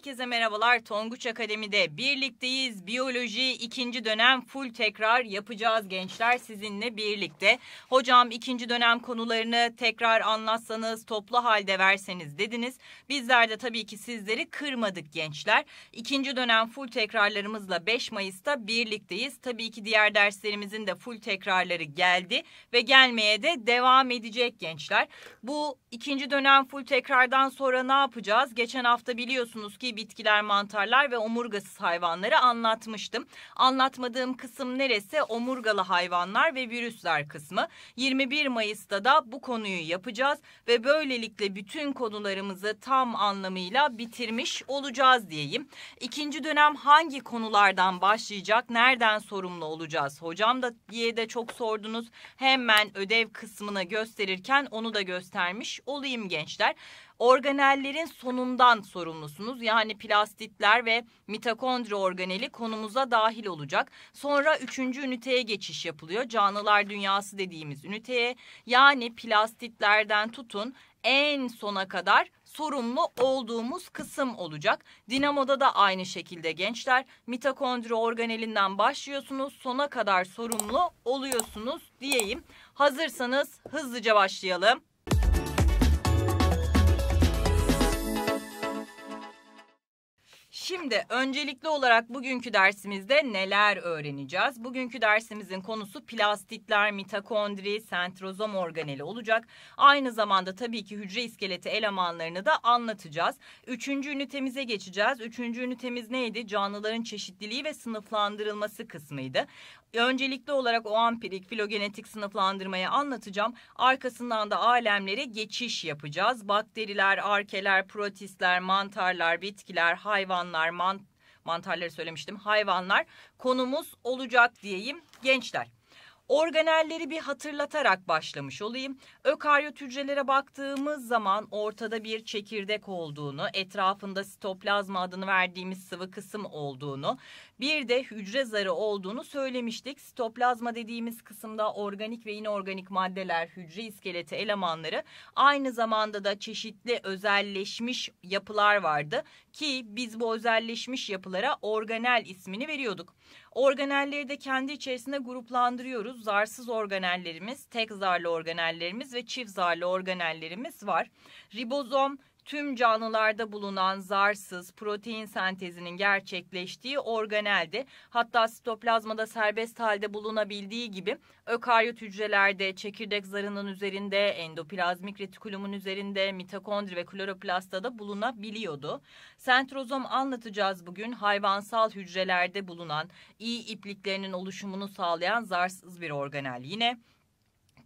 Herkese merhabalar. Tonguç Akademi'de birlikteyiz. Biyoloji ikinci dönem full tekrar yapacağız gençler sizinle birlikte. Hocam ikinci dönem konularını tekrar anlatsanız, toplu halde verseniz dediniz. Bizler de tabii ki sizleri kırmadık gençler. İkinci dönem full tekrarlarımızla 5 Mayıs'ta birlikteyiz. Tabii ki diğer derslerimizin de full tekrarları geldi ve gelmeye de devam edecek gençler. Bu ikinci dönem full tekrardan sonra ne yapacağız? Geçen hafta biliyorsunuz ki bitkiler, mantarlar ve omurgasız hayvanları anlatmıştım. Anlatmadığım kısım neresi? Omurgalı hayvanlar ve virüsler kısmı. 21 Mayıs'ta da bu konuyu yapacağız ve böylelikle bütün konularımızı tam anlamıyla bitirmiş olacağız diyeyim. İkinci dönem hangi konulardan başlayacak? Nereden sorumlu olacağız? Hocam da diye de çok sordunuz. Hemen ödev kısmına gösterirken onu da göstermiş olayım gençler organellerin sonundan sorumlusunuz. Yani plastitler ve mitokondri organeli konumuza dahil olacak. Sonra üçüncü üniteye geçiş yapılıyor. Canlılar dünyası dediğimiz üniteye. Yani plastitlerden tutun en sona kadar sorumlu olduğumuz kısım olacak. Dinamoda da aynı şekilde gençler mitokondri organelinden başlıyorsunuz sona kadar sorumlu oluyorsunuz diyeyim. Hazırsanız hızlıca başlayalım. Şimdi öncelikli olarak bugünkü dersimizde neler öğreneceğiz? Bugünkü dersimizin konusu plastitler, mitokondri, sentrozom organeli olacak. Aynı zamanda tabii ki hücre iskeleti elemanlarını da anlatacağız. Üçüncü ünitemize geçeceğiz. Üçüncü ünitemiz neydi? Canlıların çeşitliliği ve sınıflandırılması kısmıydı. Öncelikli olarak o ampirik filogenetik sınıflandırmayı anlatacağım. Arkasından da alemlere geçiş yapacağız. Bakteriler, arkeler, protistler, mantarlar, bitkiler, hayvanlar, mant mantarları söylemiştim. Hayvanlar konumuz olacak diyeyim gençler. Organelleri bir hatırlatarak başlamış olayım. Ökaryot hücrelere baktığımız zaman ortada bir çekirdek olduğunu, etrafında sitoplazma adını verdiğimiz sıvı kısım olduğunu, bir de hücre zarı olduğunu söylemiştik. Sitoplazma dediğimiz kısımda organik ve inorganik maddeler, hücre iskeleti elemanları aynı zamanda da çeşitli özelleşmiş yapılar vardı ki biz bu özelleşmiş yapılara organel ismini veriyorduk. Organelleri de kendi içerisinde gruplandırıyoruz. Zarsız organellerimiz, tek zarlı organellerimiz ve çift zarlı organellerimiz var. Ribozom tüm canlılarda bulunan zarsız protein sentezinin gerçekleştiği organelde hatta sitoplazmada serbest halde bulunabildiği gibi ökaryot hücrelerde çekirdek zarının üzerinde, endoplazmik retikulumun üzerinde, mitokondri ve kloroplastta da bulunabiliyordu. Sentrozom anlatacağız bugün hayvansal hücrelerde bulunan iyi ipliklerinin oluşumunu sağlayan zarsız bir organel. Yine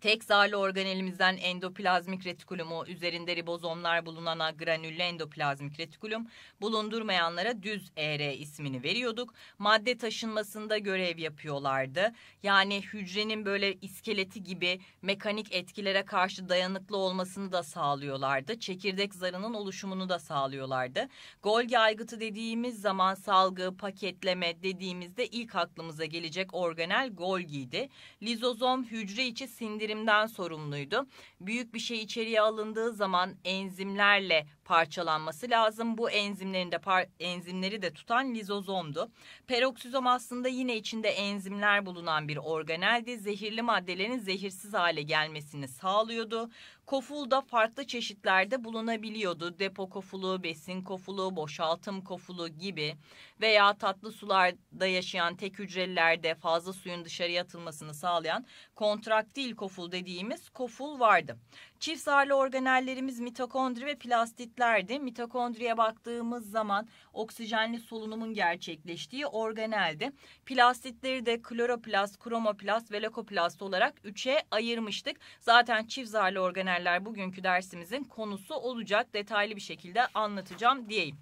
Tek zarlı organelimizden endoplazmik retikulumu, üzerinde ribozomlar bulunan granüllü endoplazmik retikulum, bulundurmayanlara düz ER ismini veriyorduk. Madde taşınmasında görev yapıyorlardı. Yani hücrenin böyle iskeleti gibi mekanik etkilere karşı dayanıklı olmasını da sağlıyorlardı. Çekirdek zarının oluşumunu da sağlıyorlardı. Golgi aygıtı dediğimiz zaman salgı, paketleme dediğimizde ilk aklımıza gelecek organel Golgi'ydi. Lizozom hücre içi sindirim sindirimden sorumluydu. Büyük bir şey içeriye alındığı zaman enzimlerle parçalanması lazım. Bu enzimlerin de par enzimleri de tutan lizozomdu. Peroksizom aslında yine içinde enzimler bulunan bir organeldi. Zehirli maddelerin zehirsiz hale gelmesini sağlıyordu. Koful da farklı çeşitlerde bulunabiliyordu. Depo kofulu, besin kofulu, boşaltım kofulu gibi veya tatlı sularda yaşayan tek hücrelilerde fazla suyun dışarıya atılmasını sağlayan kontraktil koful dediğimiz koful vardı. Çift zarlı organellerimiz mitokondri ve plastitlerdi. Mitokondriye baktığımız zaman oksijenli solunumun gerçekleştiği organeldi. Plastitleri de kloroplast, kromoplast ve lekoplast olarak üçe ayırmıştık. Zaten çift zarlı organeller bugünkü dersimizin konusu olacak. Detaylı bir şekilde anlatacağım diyeyim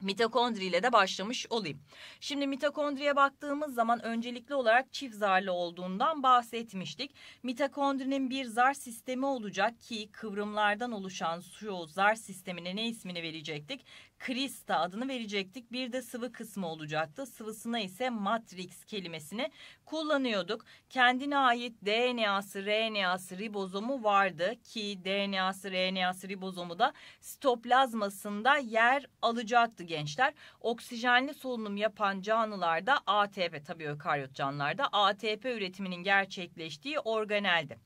mitokondri ile de başlamış olayım. Şimdi mitokondriye baktığımız zaman öncelikli olarak çift zarlı olduğundan bahsetmiştik. Mitokondrinin bir zar sistemi olacak ki kıvrımlardan oluşan şu zar sistemine ne ismini verecektik? Krista adını verecektik. Bir de sıvı kısmı olacaktı. Sıvısına ise matrix kelimesini kullanıyorduk. Kendine ait DNA'sı, RNA'sı, ribozomu vardı ki DNA'sı, RNA'sı, ribozomu da sitoplazmasında yer alacaktı gençler. Oksijenli solunum yapan canlılarda ATP, tabii ökaryot canlılarda ATP üretiminin gerçekleştiği organeldi.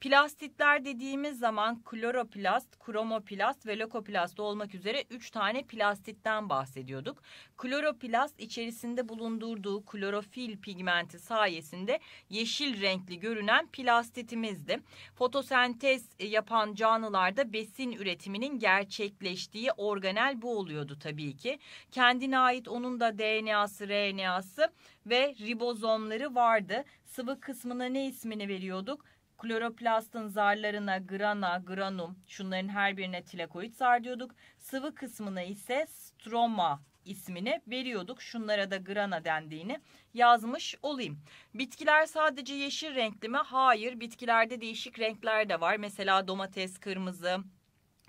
Plastitler dediğimiz zaman kloroplast, kromoplast ve lökoplast olmak üzere 3 tane plastitten bahsediyorduk. Kloroplast içerisinde bulundurduğu klorofil pigmenti sayesinde yeşil renkli görünen plastitimizdi. Fotosentez e, yapan canlılarda besin üretiminin gerçekleştiği organel bu oluyordu tabii ki. Kendine ait onun da DNA'sı, RNA'sı ve ribozomları vardı. Sıvı kısmına ne ismini veriyorduk? Kloroplastın zarlarına grana, granum şunların her birine tilakoid zar diyorduk. Sıvı kısmına ise stroma ismini veriyorduk. Şunlara da grana dendiğini yazmış olayım. Bitkiler sadece yeşil renkli mi? Hayır. Bitkilerde değişik renkler de var. Mesela domates kırmızı,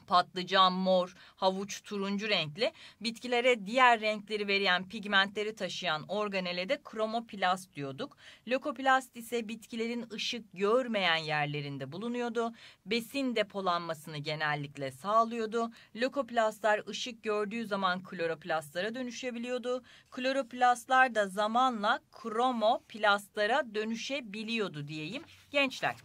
patlıcan mor, havuç turuncu renkli, bitkilere diğer renkleri veren pigmentleri taşıyan organele de kromoplast diyorduk. Lökoplast ise bitkilerin ışık görmeyen yerlerinde bulunuyordu. Besin depolanmasını genellikle sağlıyordu. Lökoplastlar ışık gördüğü zaman kloroplastlara dönüşebiliyordu. Kloroplastlar da zamanla kromoplastlara dönüşebiliyordu diyeyim gençler.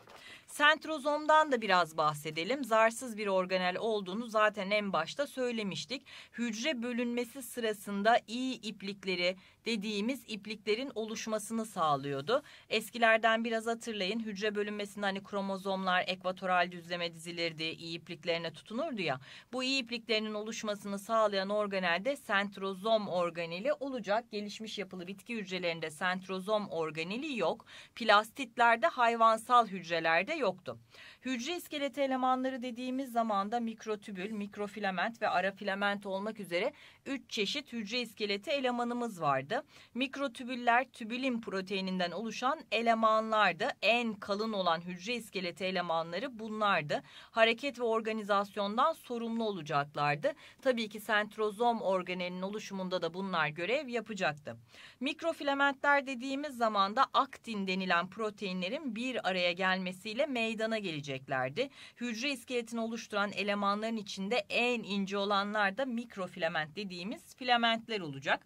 Sentrozomdan da biraz bahsedelim. Zarsız bir organel olduğunu zaten en başta söylemiştik. Hücre bölünmesi sırasında iyi iplikleri dediğimiz ipliklerin oluşmasını sağlıyordu. Eskilerden biraz hatırlayın hücre bölünmesinde hani kromozomlar ekvatoral düzleme dizilirdi, iyi ipliklerine tutunurdu ya. Bu iyi ipliklerinin oluşmasını sağlayan organel de sentrozom organeli olacak. Gelişmiş yapılı bitki hücrelerinde sentrozom organeli yok. Plastitlerde hayvansal hücrelerde yoktu. Hücre iskeleti elemanları dediğimiz zaman da mikrotübül, mikrofilament ve ara filament olmak üzere 3 çeşit hücre iskeleti elemanımız vardı. Mikrotübüller tübülin proteininden oluşan elemanlardı. En kalın olan hücre iskeleti elemanları bunlardı. Hareket ve organizasyondan sorumlu olacaklardı. Tabii ki sentrozom organelinin oluşumunda da bunlar görev yapacaktı. Mikrofilamentler dediğimiz zaman da aktin denilen proteinlerin bir araya gelmesiyle meydana geleceklerdi. Hücre iskeletini oluşturan elemanların içinde en ince olanlar da mikrofilament dediğimiz dediğimiz filamentler olacak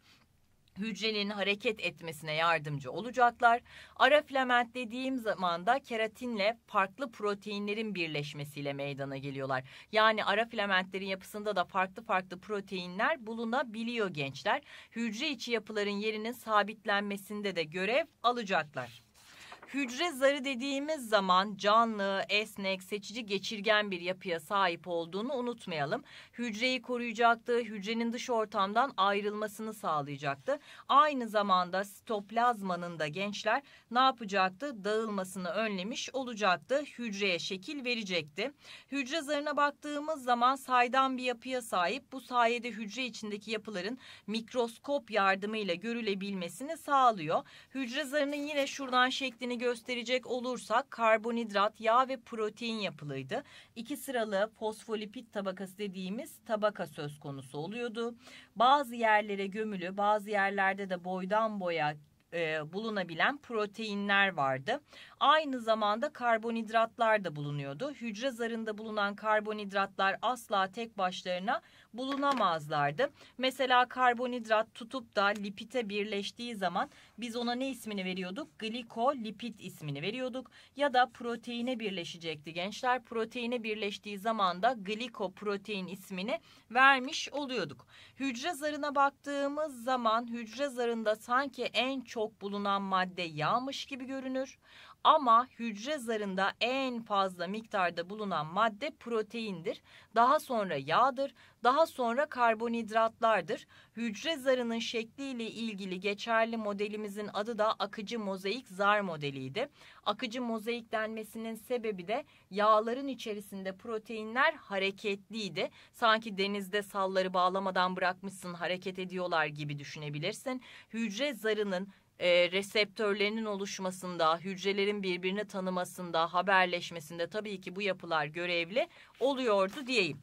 hücrenin hareket etmesine yardımcı olacaklar. Ara filament dediğim zaman da keratinle farklı proteinlerin birleşmesiyle meydana geliyorlar. Yani ara filamentlerin yapısında da farklı farklı proteinler bulunabiliyor gençler. Hücre içi yapıların yerinin sabitlenmesinde de görev alacaklar. Hücre zarı dediğimiz zaman canlı, esnek, seçici geçirgen bir yapıya sahip olduğunu unutmayalım. Hücreyi koruyacaktı, hücrenin dış ortamdan ayrılmasını sağlayacaktı. Aynı zamanda stoplazmanın da gençler ne yapacaktı? Dağılmasını önlemiş olacaktı. Hücreye şekil verecekti. Hücre zarına baktığımız zaman saydam bir yapıya sahip. Bu sayede hücre içindeki yapıların mikroskop yardımıyla görülebilmesini sağlıyor. Hücre zarının yine şuradan şeklini gösterecek olursak karbonhidrat, yağ ve protein yapılıydı. İki sıralı fosfolipid tabakası dediğimiz tabaka söz konusu oluyordu. Bazı yerlere gömülü, bazı yerlerde de boydan boya e, bulunabilen proteinler vardı aynı zamanda karbonhidratlar da bulunuyordu. Hücre zarında bulunan karbonhidratlar asla tek başlarına bulunamazlardı. Mesela karbonhidrat tutup da lipite birleştiği zaman biz ona ne ismini veriyorduk? Glikolipit ismini veriyorduk. Ya da proteine birleşecekti gençler. Proteine birleştiği zaman da glikoprotein ismini vermiş oluyorduk. Hücre zarına baktığımız zaman hücre zarında sanki en çok bulunan madde yağmış gibi görünür. Ama hücre zarında en fazla miktarda bulunan madde proteindir. Daha sonra yağdır, daha sonra karbonhidratlardır. Hücre zarının şekliyle ilgili geçerli modelimizin adı da akıcı mozaik zar modeliydi. Akıcı mozaik denmesinin sebebi de yağların içerisinde proteinler hareketliydi. Sanki denizde salları bağlamadan bırakmışsın hareket ediyorlar gibi düşünebilirsin. Hücre zarının e, reseptörlerinin oluşmasında, hücrelerin birbirini tanımasında, haberleşmesinde tabii ki bu yapılar görevli oluyordu diyeyim.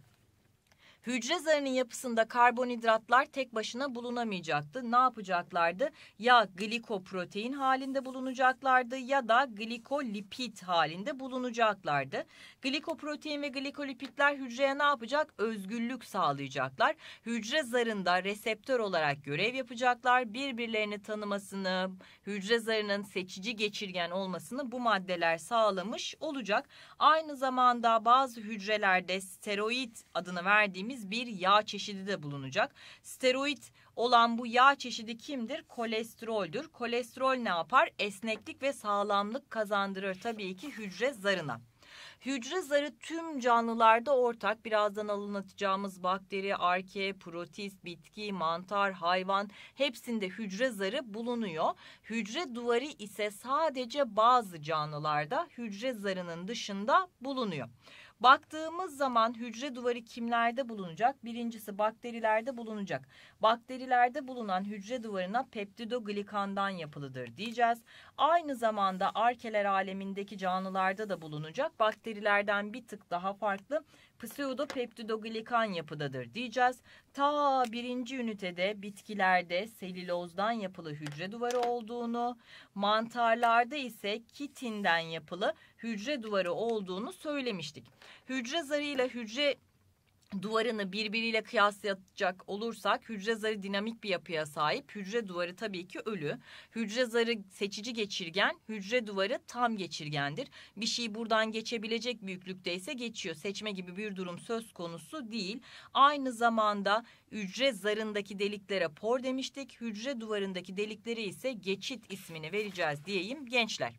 Hücre zarının yapısında karbonhidratlar tek başına bulunamayacaktı. Ne yapacaklardı? Ya glikoprotein halinde bulunacaklardı ya da glikolipid halinde bulunacaklardı. Glikoprotein ve glikolipidler hücreye ne yapacak? Özgürlük sağlayacaklar. Hücre zarında reseptör olarak görev yapacaklar. Birbirlerini tanımasını, hücre zarının seçici geçirgen olmasını bu maddeler sağlamış olacak. Aynı zamanda bazı hücrelerde steroid adını verdiğimiz diyebileceğimiz bir yağ çeşidi de bulunacak. Steroid olan bu yağ çeşidi kimdir? Kolesteroldür. Kolesterol ne yapar? Esneklik ve sağlamlık kazandırır tabii ki hücre zarına. Hücre zarı tüm canlılarda ortak. Birazdan alınatacağımız bakteri, arke, protist, bitki, mantar, hayvan hepsinde hücre zarı bulunuyor. Hücre duvarı ise sadece bazı canlılarda hücre zarının dışında bulunuyor. Baktığımız zaman hücre duvarı kimlerde bulunacak? Birincisi bakterilerde bulunacak. Bakterilerde bulunan hücre duvarına peptidoglikandan yapılıdır diyeceğiz. Aynı zamanda arkeler alemindeki canlılarda da bulunacak. Bakterilerden bir tık daha farklı pseudopeptidoglikan yapıdadır diyeceğiz. Ta birinci ünitede bitkilerde selülozdan yapılı hücre duvarı olduğunu, mantarlarda ise kitinden yapılı hücre duvarı olduğunu söylemiştik. Hücre zarıyla hücre duvarını birbiriyle kıyaslayacak olursak hücre zarı dinamik bir yapıya sahip. Hücre duvarı tabii ki ölü. Hücre zarı seçici geçirgen, hücre duvarı tam geçirgendir. Bir şey buradan geçebilecek büyüklükte ise geçiyor. Seçme gibi bir durum söz konusu değil. Aynı zamanda hücre zarındaki deliklere por demiştik. Hücre duvarındaki deliklere ise geçit ismini vereceğiz diyeyim gençler.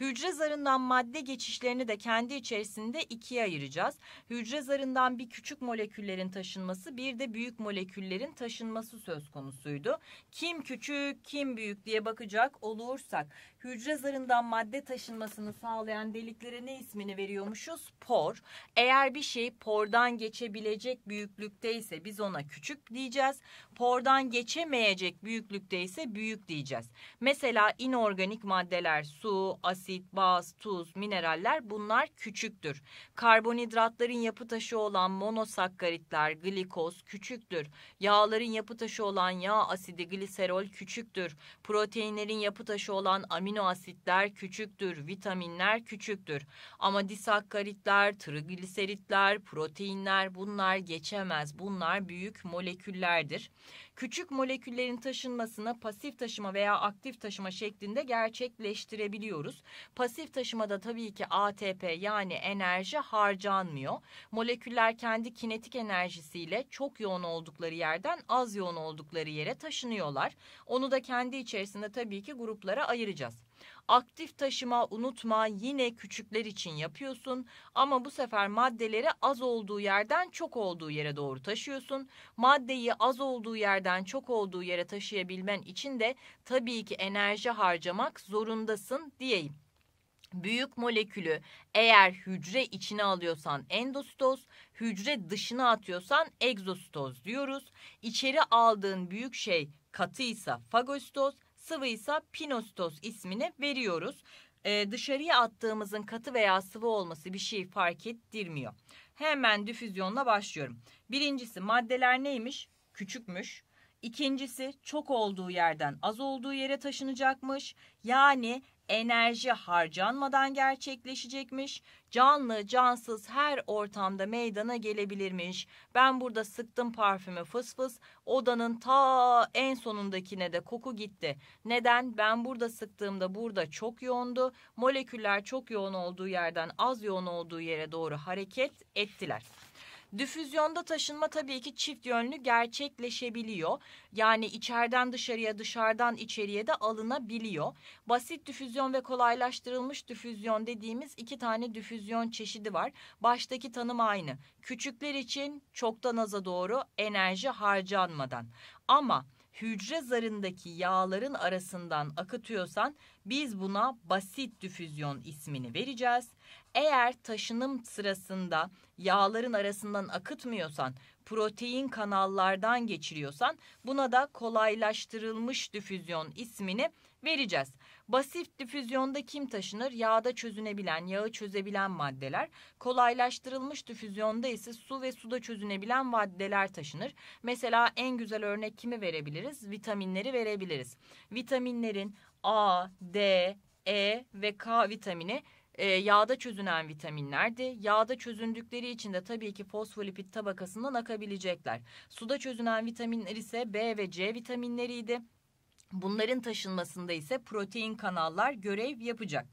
Hücre zarından madde geçişlerini de kendi içerisinde ikiye ayıracağız. Hücre zarından bir küçük moleküllerin taşınması bir de büyük moleküllerin taşınması söz konusuydu. Kim küçük kim büyük diye bakacak olursak hücre zarından madde taşınmasını sağlayan deliklere ne ismini veriyormuşuz? Por. Eğer bir şey pordan geçebilecek büyüklükte ise biz ona küçük diyeceğiz. Pordan geçemeyecek büyüklükte ise büyük diyeceğiz. Mesela inorganik maddeler su, asit, asit, baz, tuz, mineraller bunlar küçüktür. Karbonhidratların yapı taşı olan monosakkaritler, glikoz küçüktür. Yağların yapı taşı olan yağ asidi, gliserol küçüktür. Proteinlerin yapı taşı olan amino asitler küçüktür. Vitaminler küçüktür. Ama disakkaritler, trigliseritler, proteinler bunlar geçemez. Bunlar büyük moleküllerdir küçük moleküllerin taşınmasına pasif taşıma veya aktif taşıma şeklinde gerçekleştirebiliyoruz. Pasif taşımada tabii ki ATP yani enerji harcanmıyor. Moleküller kendi kinetik enerjisiyle çok yoğun oldukları yerden az yoğun oldukları yere taşınıyorlar. Onu da kendi içerisinde tabii ki gruplara ayıracağız. Aktif taşıma unutma yine küçükler için yapıyorsun ama bu sefer maddeleri az olduğu yerden çok olduğu yere doğru taşıyorsun. Maddeyi az olduğu yerden çok olduğu yere taşıyabilmen için de tabii ki enerji harcamak zorundasın diyeyim. Büyük molekülü eğer hücre içine alıyorsan endositoz, hücre dışına atıyorsan egzositoz diyoruz. İçeri aldığın büyük şey katıysa fagositoz, sıvıysa pinostos ismini veriyoruz. Ee, dışarıya attığımızın katı veya sıvı olması bir şey fark ettirmiyor. Hemen difüzyonla başlıyorum. Birincisi maddeler neymiş? Küçükmüş. İkincisi çok olduğu yerden az olduğu yere taşınacakmış. Yani enerji harcanmadan gerçekleşecekmiş. Canlı, cansız her ortamda meydana gelebilirmiş. Ben burada sıktım parfümü fıs fıs. Odanın ta en sonundakine de koku gitti. Neden? Ben burada sıktığımda burada çok yoğundu. Moleküller çok yoğun olduğu yerden az yoğun olduğu yere doğru hareket ettiler. Difüzyonda taşınma tabii ki çift yönlü gerçekleşebiliyor. Yani içeriden dışarıya, dışarıdan içeriye de alınabiliyor. Basit difüzyon ve kolaylaştırılmış difüzyon dediğimiz iki tane difüzyon çeşidi var. Baştaki tanım aynı. Küçükler için çoktan aza doğru enerji harcanmadan. Ama hücre zarındaki yağların arasından akıtıyorsan biz buna basit difüzyon ismini vereceğiz. Eğer taşınım sırasında yağların arasından akıtmıyorsan, protein kanallardan geçiriyorsan buna da kolaylaştırılmış difüzyon ismini vereceğiz. Basit difüzyonda kim taşınır? Yağda çözünebilen, yağı çözebilen maddeler. Kolaylaştırılmış difüzyonda ise su ve suda çözünebilen maddeler taşınır. Mesela en güzel örnek kimi verebiliriz? Vitaminleri verebiliriz. Vitaminlerin A, D, E ve K vitamini e, yağda çözünen vitaminlerdi. Yağda çözündükleri için de tabii ki fosfolipid tabakasından akabilecekler. Suda çözünen vitaminler ise B ve C vitaminleriydi. Bunların taşınmasında ise protein kanallar görev yapacak.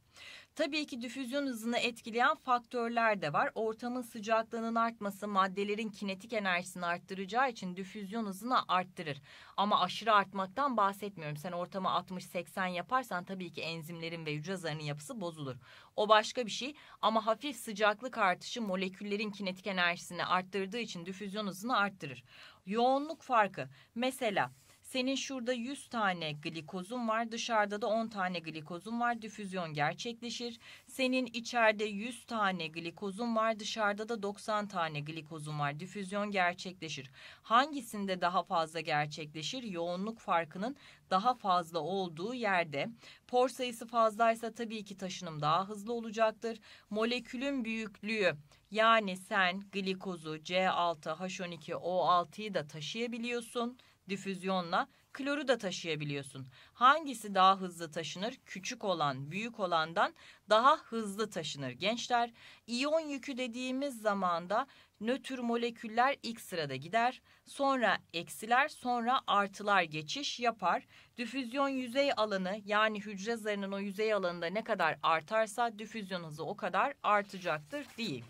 Tabii ki difüzyon hızını etkileyen faktörler de var. Ortamın sıcaklığının artması maddelerin kinetik enerjisini arttıracağı için difüzyon hızını arttırır. Ama aşırı artmaktan bahsetmiyorum. Sen ortama 60-80 yaparsan tabii ki enzimlerin ve hücre zarının yapısı bozulur. O başka bir şey ama hafif sıcaklık artışı moleküllerin kinetik enerjisini arttırdığı için difüzyon hızını arttırır. Yoğunluk farkı mesela senin şurada 100 tane glikozun var, dışarıda da 10 tane glikozun var. Difüzyon gerçekleşir. Senin içeride 100 tane glikozun var, dışarıda da 90 tane glikozun var. Difüzyon gerçekleşir. Hangisinde daha fazla gerçekleşir? Yoğunluk farkının daha fazla olduğu yerde. Por sayısı fazlaysa tabii ki taşınım daha hızlı olacaktır. Molekülün büyüklüğü yani sen glikozu C6H12O6'yı da taşıyabiliyorsun difüzyonla kloru da taşıyabiliyorsun. Hangisi daha hızlı taşınır? Küçük olan büyük olandan daha hızlı taşınır gençler. iyon yükü dediğimiz zamanda nötr moleküller ilk sırada gider. Sonra eksiler, sonra artılar geçiş yapar. Difüzyon yüzey alanı yani hücre zarının o yüzey alanında ne kadar artarsa difüzyon hızı o kadar artacaktır değil.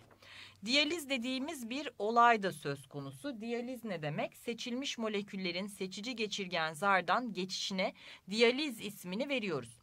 Diyaliz dediğimiz bir olay da söz konusu. Diyaliz ne demek? Seçilmiş moleküllerin seçici geçirgen zardan geçişine diyaliz ismini veriyoruz.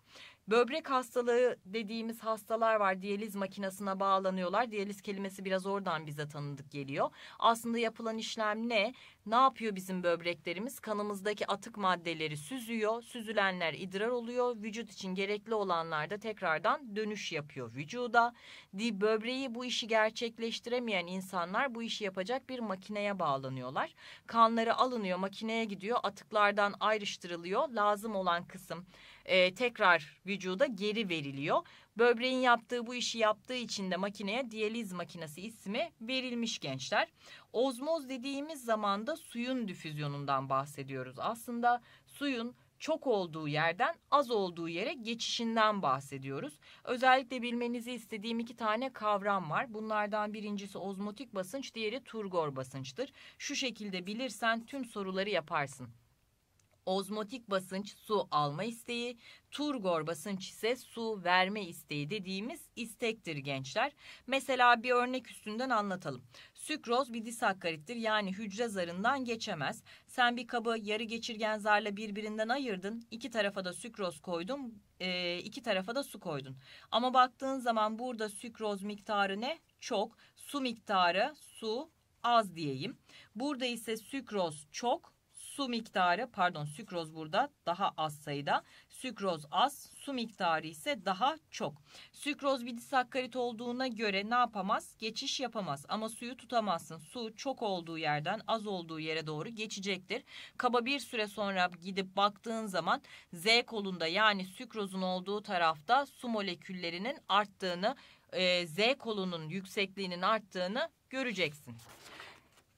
Böbrek hastalığı dediğimiz hastalar var. Diyaliz makinesine bağlanıyorlar. Diyaliz kelimesi biraz oradan bize tanıdık geliyor. Aslında yapılan işlem ne? Ne yapıyor bizim böbreklerimiz? Kanımızdaki atık maddeleri süzüyor. Süzülenler idrar oluyor. Vücut için gerekli olanlar da tekrardan dönüş yapıyor vücuda. Di böbreği bu işi gerçekleştiremeyen insanlar bu işi yapacak bir makineye bağlanıyorlar. Kanları alınıyor, makineye gidiyor. Atıklardan ayrıştırılıyor. Lazım olan kısım e, tekrar vücuda geri veriliyor. Böbreğin yaptığı bu işi yaptığı için de makineye diyaliz makinesi ismi verilmiş gençler. Ozmoz dediğimiz zaman da suyun difüzyonundan bahsediyoruz. Aslında suyun çok olduğu yerden az olduğu yere geçişinden bahsediyoruz. Özellikle bilmenizi istediğim iki tane kavram var. Bunlardan birincisi ozmotik basınç, diğeri turgor basınçtır. Şu şekilde bilirsen tüm soruları yaparsın ozmotik basınç su alma isteği, turgor basınç ise su verme isteği dediğimiz istektir gençler. Mesela bir örnek üstünden anlatalım. Sükroz bir disakkarittir yani hücre zarından geçemez. Sen bir kabı yarı geçirgen zarla birbirinden ayırdın. iki tarafa da sükroz koydun. iki tarafa da su koydun. Ama baktığın zaman burada sükroz miktarı ne? Çok. Su miktarı su az diyeyim. Burada ise sükroz çok, su miktarı pardon sükroz burada daha az sayıda. Sükroz az, su miktarı ise daha çok. Sükroz bir disakkarit olduğuna göre ne yapamaz? Geçiş yapamaz ama suyu tutamazsın. Su çok olduğu yerden az olduğu yere doğru geçecektir. Kaba bir süre sonra gidip baktığın zaman Z kolunda yani sükrozun olduğu tarafta su moleküllerinin arttığını, Z kolunun yüksekliğinin arttığını göreceksin.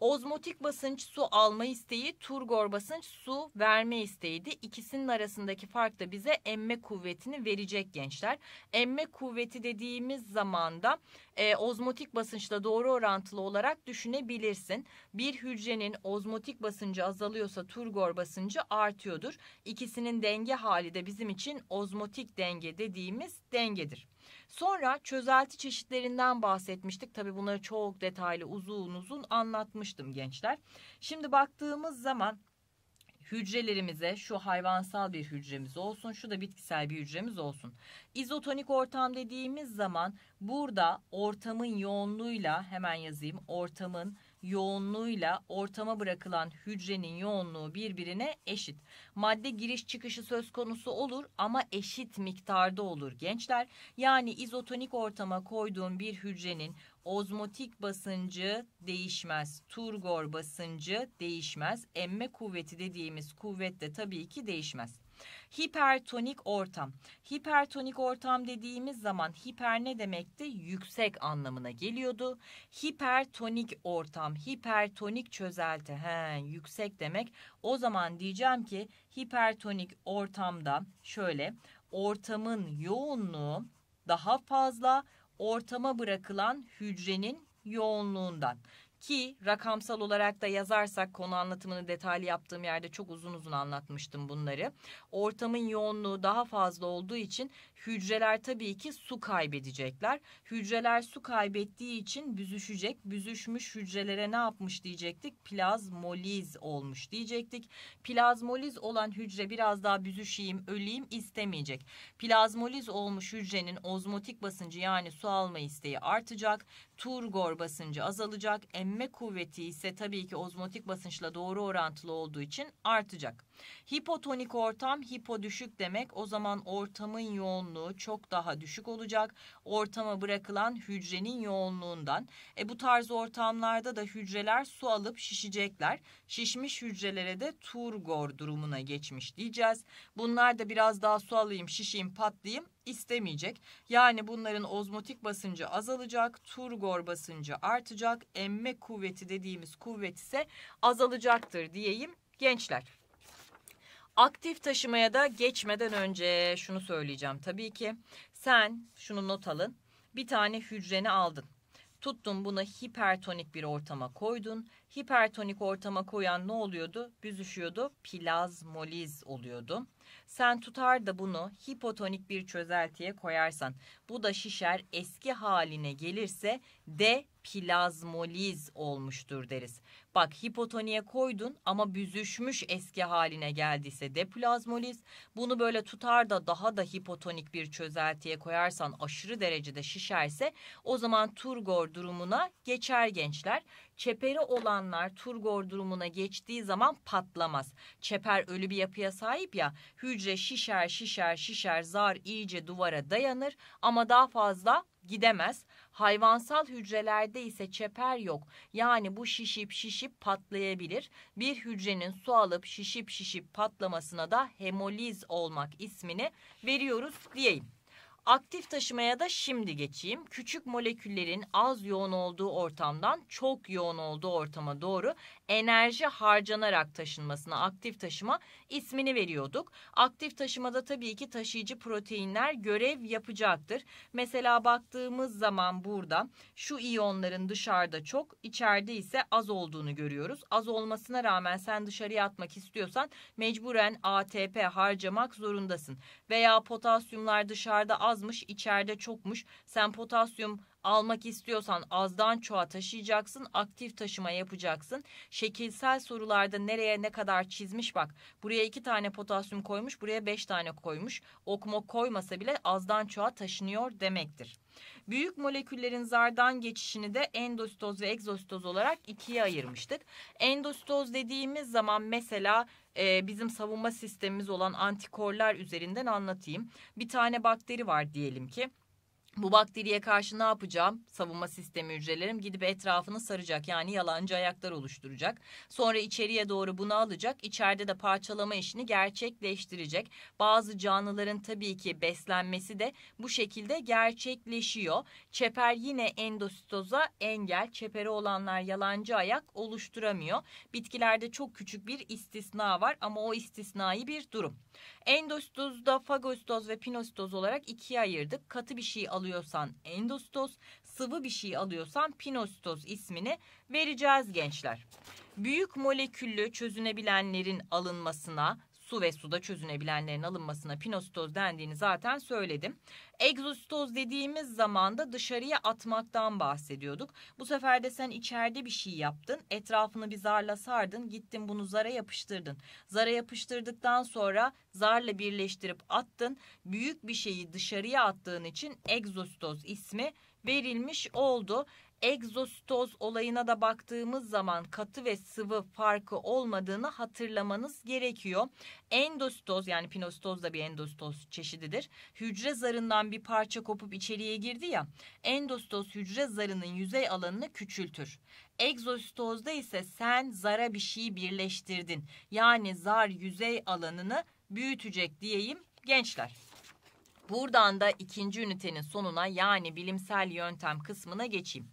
Ozmotik basınç su alma isteği, turgor basınç su verme isteğiydi. İkisinin arasındaki fark da bize emme kuvvetini verecek gençler. Emme kuvveti dediğimiz zaman da e, ozmotik basınçla doğru orantılı olarak düşünebilirsin. Bir hücrenin ozmotik basıncı azalıyorsa turgor basıncı artıyordur. İkisinin denge hali de bizim için ozmotik denge dediğimiz dengedir. Sonra çözelti çeşitlerinden bahsetmiştik. Tabii bunları çok detaylı uzun uzun anlatmıştım gençler. Şimdi baktığımız zaman hücrelerimize şu hayvansal bir hücremiz olsun şu da bitkisel bir hücremiz olsun. İzotonik ortam dediğimiz zaman burada ortamın yoğunluğuyla hemen yazayım ortamın yoğunluğuyla ortama bırakılan hücrenin yoğunluğu birbirine eşit. Madde giriş çıkışı söz konusu olur ama eşit miktarda olur gençler. Yani izotonik ortama koyduğum bir hücrenin ozmotik basıncı değişmez. Turgor basıncı değişmez. Emme kuvveti dediğimiz kuvvet de tabii ki değişmez. Hipertonik ortam. Hipertonik ortam dediğimiz zaman hiper ne demekti? Yüksek anlamına geliyordu. Hipertonik ortam, hipertonik çözelti. He, yüksek demek. O zaman diyeceğim ki hipertonik ortamda şöyle ortamın yoğunluğu daha fazla ortama bırakılan hücrenin yoğunluğundan. Ki rakamsal olarak da yazarsak konu anlatımını detaylı yaptığım yerde çok uzun uzun anlatmıştım bunları. Ortamın yoğunluğu daha fazla olduğu için hücreler tabii ki su kaybedecekler. Hücreler su kaybettiği için büzüşecek. Büzüşmüş hücrelere ne yapmış diyecektik? Plazmoliz olmuş diyecektik. Plazmoliz olan hücre biraz daha büzüşeyim, öleyim istemeyecek. Plazmoliz olmuş hücrenin ozmotik basıncı yani su alma isteği artacak turgor basıncı azalacak. Emme kuvveti ise tabii ki ozmotik basınçla doğru orantılı olduğu için artacak. Hipotonik ortam hipo düşük demek. O zaman ortamın yoğunluğu çok daha düşük olacak. Ortama bırakılan hücrenin yoğunluğundan. E bu tarz ortamlarda da hücreler su alıp şişecekler. Şişmiş hücrelere de turgor durumuna geçmiş diyeceğiz. Bunlar da biraz daha su alayım, şişeyim, patlayayım istemeyecek. Yani bunların ozmotik basıncı azalacak, turgor basıncı artacak, emme kuvveti dediğimiz kuvvet ise azalacaktır diyeyim gençler. Aktif taşımaya da geçmeden önce şunu söyleyeceğim. Tabii ki sen şunu not alın. Bir tane hücreni aldın. Tuttun bunu hipertonik bir ortama koydun. Hipertonik ortama koyan ne oluyordu? Büzüşüyordu. Plazmoliz oluyordu. Sen tutar da bunu hipotonik bir çözeltiye koyarsan bu da şişer eski haline gelirse de plazmoliz olmuştur deriz. Bak hipotoniye koydun ama büzüşmüş eski haline geldiyse deplazmoliz. Bunu böyle tutar da daha da hipotonik bir çözeltiye koyarsan aşırı derecede şişerse o zaman turgor durumuna geçer gençler. Çeperi olanlar turgor durumuna geçtiği zaman patlamaz. Çeper ölü bir yapıya sahip ya hücre şişer şişer şişer zar iyice duvara dayanır ama daha fazla gidemez. Hayvansal hücrelerde ise çeper yok. Yani bu şişip şişip patlayabilir. Bir hücrenin su alıp şişip şişip patlamasına da hemoliz olmak ismini veriyoruz diyeyim. Aktif taşımaya da şimdi geçeyim. Küçük moleküllerin az yoğun olduğu ortamdan çok yoğun olduğu ortama doğru enerji harcanarak taşınmasına aktif taşıma ismini veriyorduk. Aktif taşımada tabii ki taşıyıcı proteinler görev yapacaktır. Mesela baktığımız zaman burada şu iyonların dışarıda çok, içeride ise az olduğunu görüyoruz. Az olmasına rağmen sen dışarıya atmak istiyorsan mecburen ATP harcamak zorundasın. Veya potasyumlar dışarıda azmış, içeride çokmuş. Sen potasyum Almak istiyorsan azdan çoğa taşıyacaksın, aktif taşıma yapacaksın. Şekilsel sorularda nereye ne kadar çizmiş bak. Buraya iki tane potasyum koymuş, buraya beş tane koymuş. Okuma koymasa bile azdan çoğa taşınıyor demektir. Büyük moleküllerin zardan geçişini de endositoz ve egzositoz olarak ikiye ayırmıştık. Endositoz dediğimiz zaman mesela e, bizim savunma sistemimiz olan antikorlar üzerinden anlatayım. Bir tane bakteri var diyelim ki bu bakteriye karşı ne yapacağım? Savunma sistemi hücrelerim gidip etrafını saracak yani yalancı ayaklar oluşturacak. Sonra içeriye doğru bunu alacak. İçeride de parçalama işini gerçekleştirecek. Bazı canlıların tabii ki beslenmesi de bu şekilde gerçekleşiyor. Çeper yine endositoza engel. Çeperi olanlar yalancı ayak oluşturamıyor. Bitkilerde çok küçük bir istisna var ama o istisnai bir durum. Endositozda fagositoz ve pinositoz olarak ikiye ayırdık. Katı bir şey alıyorsan endositoz, sıvı bir şey alıyorsan pinositoz ismini vereceğiz gençler. Büyük moleküllü çözünebilenlerin alınmasına su ve suda çözünebilenlerin alınmasına pinostoz dendiğini zaten söyledim. Egzositoz dediğimiz zaman da dışarıya atmaktan bahsediyorduk. Bu sefer de sen içeride bir şey yaptın. Etrafını bir zarla sardın. Gittin bunu zara yapıştırdın. Zara yapıştırdıktan sonra zarla birleştirip attın. Büyük bir şeyi dışarıya attığın için egzositoz ismi verilmiş oldu egzositoz olayına da baktığımız zaman katı ve sıvı farkı olmadığını hatırlamanız gerekiyor. Endositoz yani pinositoz da bir endositoz çeşididir. Hücre zarından bir parça kopup içeriye girdi ya. Endositoz hücre zarının yüzey alanını küçültür. Egzositozda ise sen zara bir şey birleştirdin. Yani zar yüzey alanını büyütecek diyeyim gençler. Buradan da ikinci ünitenin sonuna yani bilimsel yöntem kısmına geçeyim.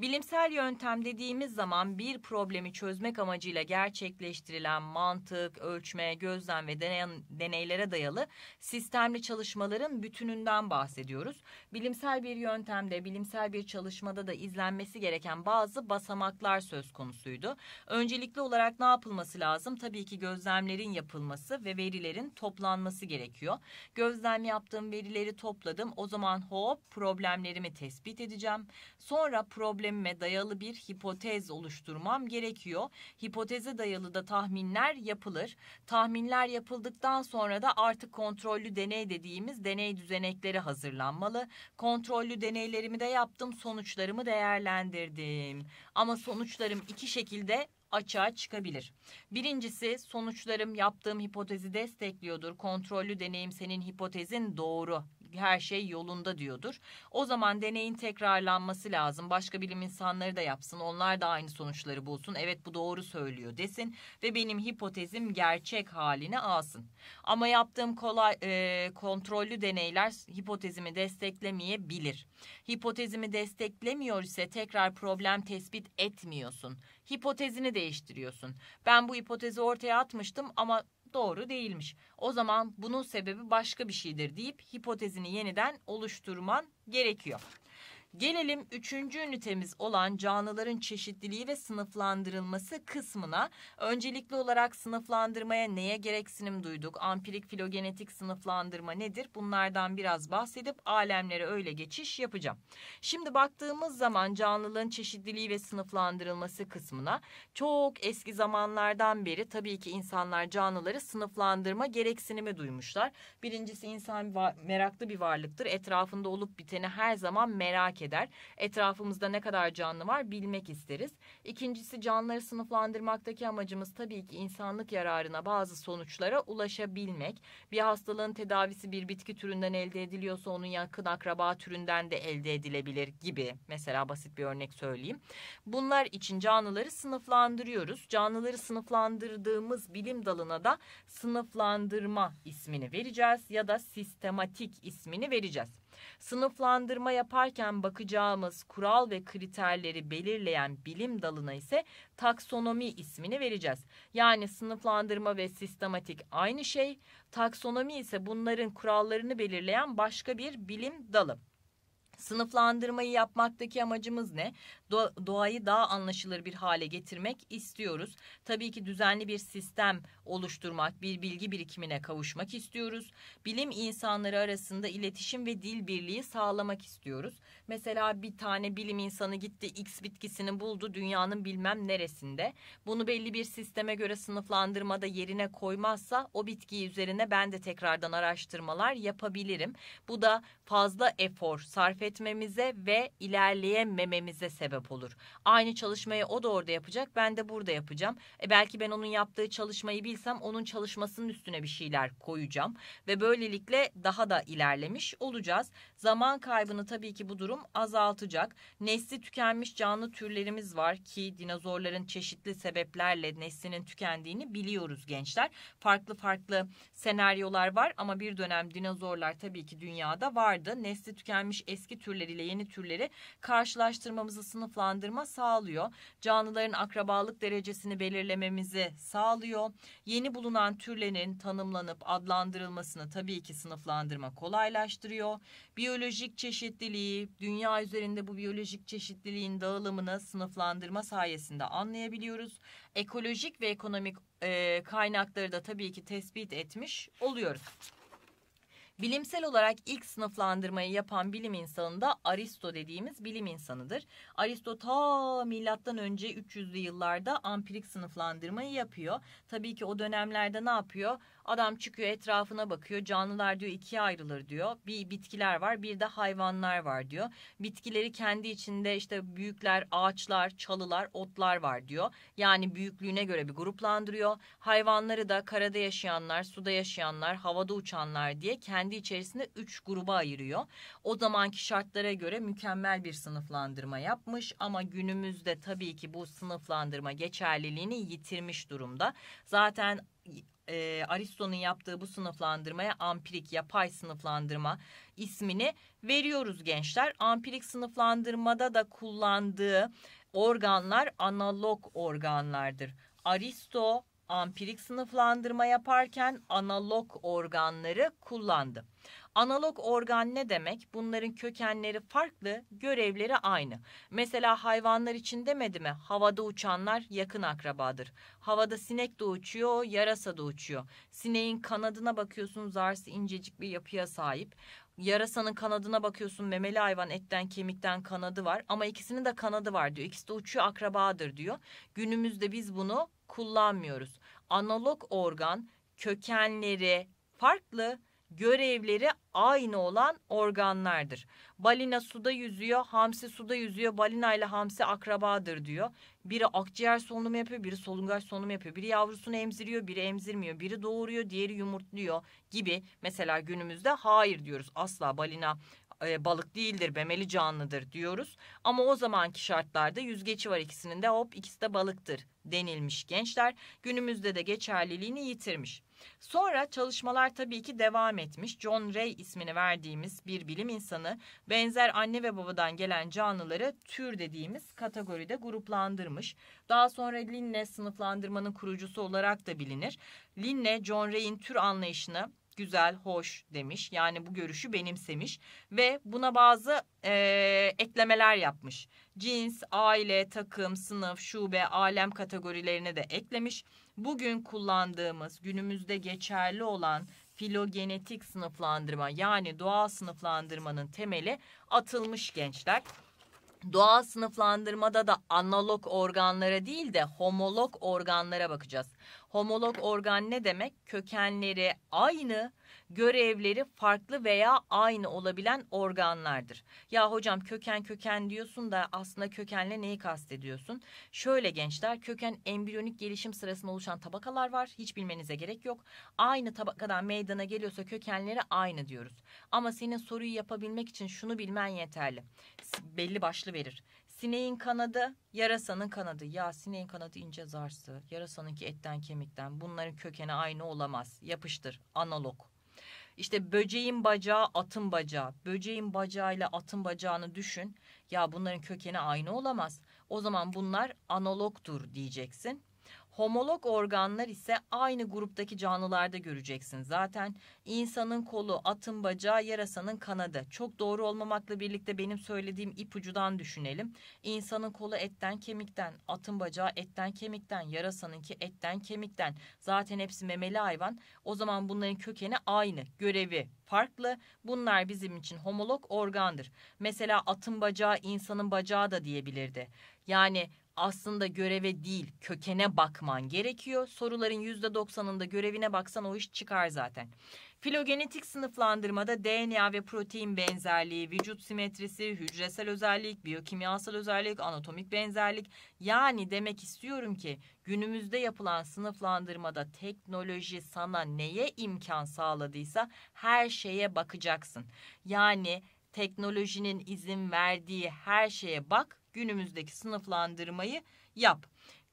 Bilimsel yöntem dediğimiz zaman bir problemi çözmek amacıyla gerçekleştirilen mantık, ölçme, gözlem ve deney deneylere dayalı sistemli çalışmaların bütününden bahsediyoruz. Bilimsel bir yöntemde, bilimsel bir çalışmada da izlenmesi gereken bazı basamaklar söz konusuydu. Öncelikli olarak ne yapılması lazım? Tabii ki gözlemlerin yapılması ve verilerin toplanması gerekiyor. Gözlem yaptığım verileri topladım. O zaman hop problemlerimi tespit edeceğim. Sonra problem Probleme dayalı bir hipotez oluşturmam gerekiyor. Hipoteze dayalı da tahminler yapılır. Tahminler yapıldıktan sonra da artık kontrollü deney dediğimiz deney düzenekleri hazırlanmalı. Kontrollü deneylerimi de yaptım, sonuçlarımı değerlendirdim. Ama sonuçlarım iki şekilde açığa çıkabilir. Birincisi sonuçlarım yaptığım hipotezi destekliyordur. Kontrollü deneyim senin hipotezin doğru her şey yolunda diyordur. O zaman deneyin tekrarlanması lazım. Başka bilim insanları da yapsın. Onlar da aynı sonuçları bulsun. Evet bu doğru söylüyor desin ve benim hipotezim gerçek haline alsın. Ama yaptığım kolay e, kontrollü deneyler hipotezimi desteklemeyebilir. Hipotezimi desteklemiyor ise tekrar problem tespit etmiyorsun. Hipotezini değiştiriyorsun. Ben bu hipotezi ortaya atmıştım ama doğru değilmiş. O zaman bunun sebebi başka bir şeydir deyip hipotezini yeniden oluşturman gerekiyor. Gelelim üçüncü ünitemiz olan canlıların çeşitliliği ve sınıflandırılması kısmına. Öncelikli olarak sınıflandırmaya neye gereksinim duyduk? Ampirik filogenetik sınıflandırma nedir? Bunlardan biraz bahsedip alemlere öyle geçiş yapacağım. Şimdi baktığımız zaman canlılığın çeşitliliği ve sınıflandırılması kısmına çok eski zamanlardan beri tabii ki insanlar canlıları sınıflandırma gereksinimi duymuşlar. Birincisi insan meraklı bir varlıktır. Etrafında olup biteni her zaman merak eder. Etrafımızda ne kadar canlı var bilmek isteriz. İkincisi canlıları sınıflandırmaktaki amacımız tabii ki insanlık yararına bazı sonuçlara ulaşabilmek. Bir hastalığın tedavisi bir bitki türünden elde ediliyorsa onun yakın akraba türünden de elde edilebilir gibi. Mesela basit bir örnek söyleyeyim. Bunlar için canlıları sınıflandırıyoruz. Canlıları sınıflandırdığımız bilim dalına da sınıflandırma ismini vereceğiz ya da sistematik ismini vereceğiz. Sınıflandırma yaparken bakacağımız kural ve kriterleri belirleyen bilim dalına ise taksonomi ismini vereceğiz. Yani sınıflandırma ve sistematik aynı şey, taksonomi ise bunların kurallarını belirleyen başka bir bilim dalı. Sınıflandırmayı yapmaktaki amacımız ne? Doğayı daha anlaşılır bir hale getirmek istiyoruz. Tabii ki düzenli bir sistem oluşturmak, bir bilgi birikimine kavuşmak istiyoruz. Bilim insanları arasında iletişim ve dil birliği sağlamak istiyoruz. Mesela bir tane bilim insanı gitti X bitkisini buldu dünyanın bilmem neresinde. Bunu belli bir sisteme göre sınıflandırmada yerine koymazsa o bitkiyi üzerine ben de tekrardan araştırmalar yapabilirim. Bu da fazla efor sarf etmemize ve ilerleyemememize sebep olur. Aynı çalışmayı o da orada yapacak, ben de burada yapacağım. E belki ben onun yaptığı çalışmayı bilsem onun çalışmasının üstüne bir şeyler koyacağım ve böylelikle daha da ilerlemiş olacağız. Zaman kaybını tabii ki bu durum azaltacak. Nesli tükenmiş canlı türlerimiz var ki dinozorların çeşitli sebeplerle neslinin tükendiğini biliyoruz gençler. Farklı farklı senaryolar var ama bir dönem dinozorlar tabii ki dünyada vardı. Nesli tükenmiş eski eski türleriyle yeni türleri karşılaştırmamızı sınıflandırma sağlıyor. Canlıların akrabalık derecesini belirlememizi sağlıyor. Yeni bulunan türlerin tanımlanıp adlandırılmasını tabii ki sınıflandırma kolaylaştırıyor. Biyolojik çeşitliliği, dünya üzerinde bu biyolojik çeşitliliğin dağılımını sınıflandırma sayesinde anlayabiliyoruz. Ekolojik ve ekonomik e, kaynakları da tabii ki tespit etmiş oluyoruz. Bilimsel olarak ilk sınıflandırmayı yapan bilim insanı da Aristo dediğimiz bilim insanıdır. Aristo ta milattan önce 300'lü yıllarda ampirik sınıflandırmayı yapıyor. Tabii ki o dönemlerde ne yapıyor? Adam çıkıyor etrafına bakıyor. Canlılar diyor ikiye ayrılır diyor. Bir bitkiler var, bir de hayvanlar var diyor. Bitkileri kendi içinde işte büyükler, ağaçlar, çalılar, otlar var diyor. Yani büyüklüğüne göre bir gruplandırıyor. Hayvanları da karada yaşayanlar, suda yaşayanlar, havada uçanlar diye kendi kendi içerisinde üç gruba ayırıyor. O zamanki şartlara göre mükemmel bir sınıflandırma yapmış ama günümüzde tabii ki bu sınıflandırma geçerliliğini yitirmiş durumda. Zaten e, Aristo'nun yaptığı bu sınıflandırmaya ampirik yapay sınıflandırma ismini veriyoruz gençler. Ampirik sınıflandırmada da kullandığı organlar analog organlardır. Aristo ampirik sınıflandırma yaparken analog organları kullandı. Analog organ ne demek? Bunların kökenleri farklı, görevleri aynı. Mesela hayvanlar için demedi mi? Havada uçanlar yakın akrabadır. Havada sinek de uçuyor, yarasa da uçuyor. Sineğin kanadına bakıyorsunuz arsı incecik bir yapıya sahip. Yarasanın kanadına bakıyorsun memeli hayvan etten kemikten kanadı var ama ikisinin de kanadı var diyor. İkisi de uçuyor akrabadır diyor. Günümüzde biz bunu kullanmıyoruz. Analog organ kökenleri farklı, görevleri aynı olan organlardır. Balina suda yüzüyor, hamsi suda yüzüyor, balina ile hamsi akrabadır diyor. Biri akciğer solunumu yapıyor, biri solungaç solunumu yapıyor. Biri yavrusunu emziriyor, biri emzirmiyor, biri doğuruyor, diğeri yumurtluyor gibi. Mesela günümüzde hayır diyoruz. Asla balina e, balık değildir, memeli canlıdır diyoruz. Ama o zamanki şartlarda yüzgeci var ikisinin de hop ikisi de balıktır denilmiş gençler. Günümüzde de geçerliliğini yitirmiş. Sonra çalışmalar tabii ki devam etmiş. John Ray ismini verdiğimiz bir bilim insanı benzer anne ve babadan gelen canlıları tür dediğimiz kategoride gruplandırmış. Daha sonra Linne sınıflandırmanın kurucusu olarak da bilinir. Linne John Ray'in tür anlayışını güzel, hoş demiş. Yani bu görüşü benimsemiş ve buna bazı e, eklemeler yapmış. Cins, aile, takım, sınıf, şube, alem kategorilerine de eklemiş. Bugün kullandığımız, günümüzde geçerli olan filogenetik sınıflandırma yani doğal sınıflandırmanın temeli atılmış gençler. Doğal sınıflandırmada da analog organlara değil de homolog organlara bakacağız. Homolog organ ne demek? Kökenleri aynı, görevleri farklı veya aynı olabilen organlardır. Ya hocam köken köken diyorsun da aslında kökenle neyi kastediyorsun? Şöyle gençler köken embriyonik gelişim sırasında oluşan tabakalar var. Hiç bilmenize gerek yok. Aynı tabakadan meydana geliyorsa kökenleri aynı diyoruz. Ama senin soruyu yapabilmek için şunu bilmen yeterli. Belli başlı verir. Sineğin kanadı, yarasanın kanadı. Ya sineğin kanadı ince zarsı, yarasanınki etten kemikten. Bunların kökeni aynı olamaz. Yapıştır, analog. İşte böceğin bacağı, atın bacağı. Böceğin bacağıyla atın bacağını düşün. Ya bunların kökeni aynı olamaz. O zaman bunlar analogtur diyeceksin. Homolog organlar ise aynı gruptaki canlılarda göreceksin zaten. insanın kolu, atın bacağı, yarasanın kanadı. Çok doğru olmamakla birlikte benim söylediğim ipucudan düşünelim. İnsanın kolu etten kemikten, atın bacağı etten kemikten, yarasanınki etten kemikten. Zaten hepsi memeli hayvan. O zaman bunların kökeni aynı, görevi farklı. Bunlar bizim için homolog organdır. Mesela atın bacağı insanın bacağı da diyebilirdi. Yani aslında göreve değil kökene bakman gerekiyor. Soruların yüzde doksanında görevine baksan o iş çıkar zaten. Filogenetik sınıflandırmada DNA ve protein benzerliği, vücut simetrisi, hücresel özellik, biyokimyasal özellik, anatomik benzerlik. Yani demek istiyorum ki günümüzde yapılan sınıflandırmada teknoloji sana neye imkan sağladıysa her şeye bakacaksın. Yani teknolojinin izin verdiği her şeye bak günümüzdeki sınıflandırmayı yap.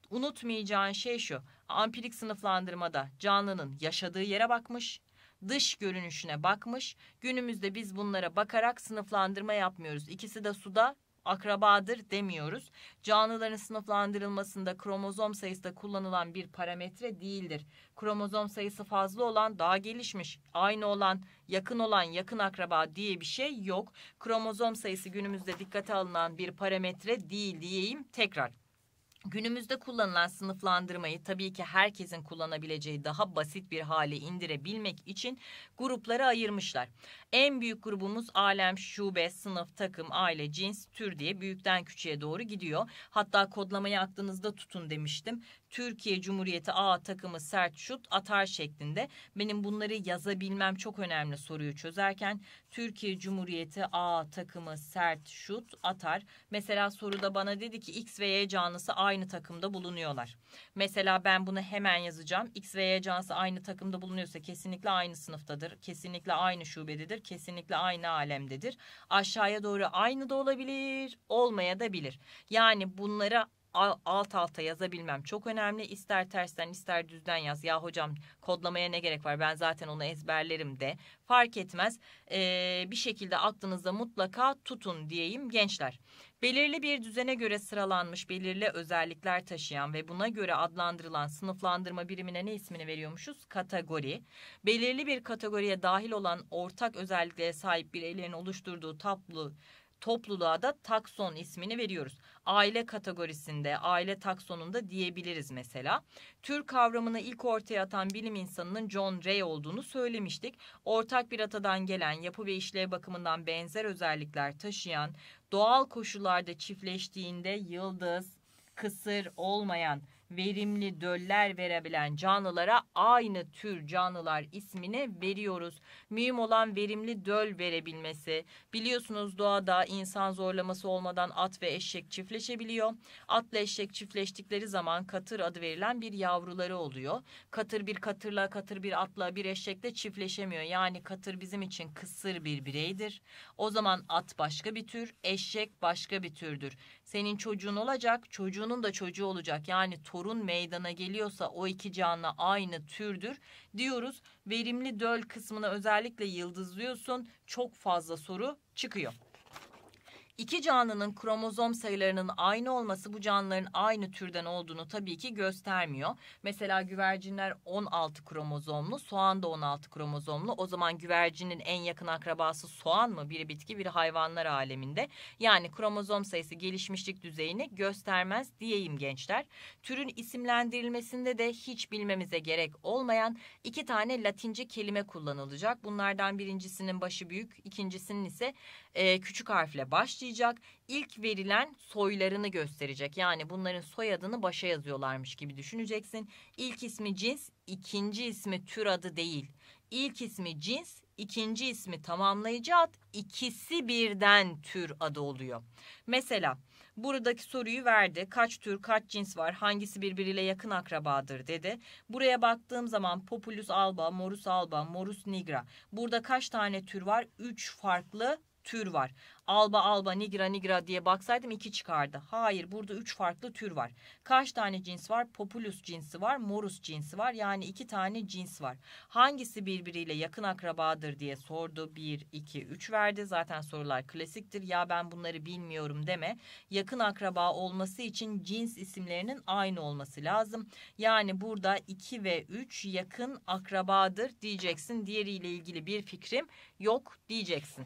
Unutmayacağın şey şu. Ampirik sınıflandırmada canlının yaşadığı yere bakmış, dış görünüşüne bakmış. Günümüzde biz bunlara bakarak sınıflandırma yapmıyoruz. İkisi de suda, akrabadır demiyoruz. Canlıların sınıflandırılmasında kromozom sayısı da kullanılan bir parametre değildir. Kromozom sayısı fazla olan daha gelişmiş, aynı olan, yakın olan yakın akraba diye bir şey yok. Kromozom sayısı günümüzde dikkate alınan bir parametre değil diyeyim tekrar. Günümüzde kullanılan sınıflandırmayı tabii ki herkesin kullanabileceği daha basit bir hale indirebilmek için gruplara ayırmışlar. En büyük grubumuz alem, şube, sınıf, takım, aile, cins, tür diye büyükten küçüğe doğru gidiyor. Hatta kodlamayı aklınızda tutun demiştim. Türkiye Cumhuriyeti A takımı sert şut atar şeklinde. Benim bunları yazabilmem çok önemli soruyu çözerken Türkiye Cumhuriyeti A takımı sert şut atar. Mesela soruda bana dedi ki X ve Y canlısı aynı takımda bulunuyorlar. Mesela ben bunu hemen yazacağım. X ve Y canlısı aynı takımda bulunuyorsa kesinlikle aynı sınıftadır. Kesinlikle aynı şubededir. Kesinlikle aynı alemdedir. Aşağıya doğru aynı da olabilir, olmaya da bilir. Yani bunları alt alta yazabilmem çok önemli. İster tersten ister düzden yaz. Ya hocam kodlamaya ne gerek var ben zaten onu ezberlerim de. Fark etmez ee, bir şekilde aklınızda mutlaka tutun diyeyim gençler. Belirli bir düzene göre sıralanmış belirli özellikler taşıyan ve buna göre adlandırılan sınıflandırma birimine ne ismini veriyormuşuz? Kategori. Belirli bir kategoriye dahil olan ortak özelliklere sahip bireylerin oluşturduğu tablo topluluğa da takson ismini veriyoruz aile kategorisinde, aile taksonunda diyebiliriz mesela. Tür kavramını ilk ortaya atan bilim insanının John Ray olduğunu söylemiştik. Ortak bir atadan gelen, yapı ve işlev bakımından benzer özellikler taşıyan, doğal koşullarda çiftleştiğinde yıldız, kısır olmayan verimli döller verebilen canlılara aynı tür canlılar ismini veriyoruz. Mühim olan verimli döl verebilmesi. Biliyorsunuz doğada insan zorlaması olmadan at ve eşek çiftleşebiliyor. Atla eşek çiftleştikleri zaman katır adı verilen bir yavruları oluyor. Katır bir katırla, katır bir atla, bir eşekle çiftleşemiyor. Yani katır bizim için kısır bir bireydir. O zaman at başka bir tür, eşek başka bir türdür senin çocuğun olacak, çocuğunun da çocuğu olacak. Yani torun meydana geliyorsa o iki canlı aynı türdür diyoruz. Verimli döl kısmına özellikle yıldızlıyorsun. Çok fazla soru çıkıyor. İki canlının kromozom sayılarının aynı olması bu canlıların aynı türden olduğunu tabii ki göstermiyor. Mesela güvercinler 16 kromozomlu, soğan da 16 kromozomlu. O zaman güvercinin en yakın akrabası soğan mı? Biri bitki, biri hayvanlar aleminde. Yani kromozom sayısı gelişmişlik düzeyini göstermez diyeyim gençler. Türün isimlendirilmesinde de hiç bilmemize gerek olmayan iki tane latince kelime kullanılacak. Bunlardan birincisinin başı büyük, ikincisinin ise e, küçük harfle başlayacak. İlk verilen soylarını gösterecek. Yani bunların soyadını başa yazıyorlarmış gibi düşüneceksin. İlk ismi cins, ikinci ismi tür adı değil. İlk ismi cins, ikinci ismi tamamlayıcı ad, İkisi birden tür adı oluyor. Mesela buradaki soruyu verdi. Kaç tür, kaç cins var, hangisi birbiriyle yakın akrabadır dedi. Buraya baktığım zaman Populus alba, Morus alba, Morus nigra. Burada kaç tane tür var? Üç farklı tür var. Alba alba nigra nigra diye baksaydım iki çıkardı. Hayır burada üç farklı tür var. Kaç tane cins var? Populus cinsi var, morus cinsi var. Yani iki tane cins var. Hangisi birbiriyle yakın akrabadır diye sordu. Bir, iki, üç verdi. Zaten sorular klasiktir. Ya ben bunları bilmiyorum deme. Yakın akraba olması için cins isimlerinin aynı olması lazım. Yani burada iki ve üç yakın akrabadır diyeceksin. Diğeriyle ilgili bir fikrim yok diyeceksin.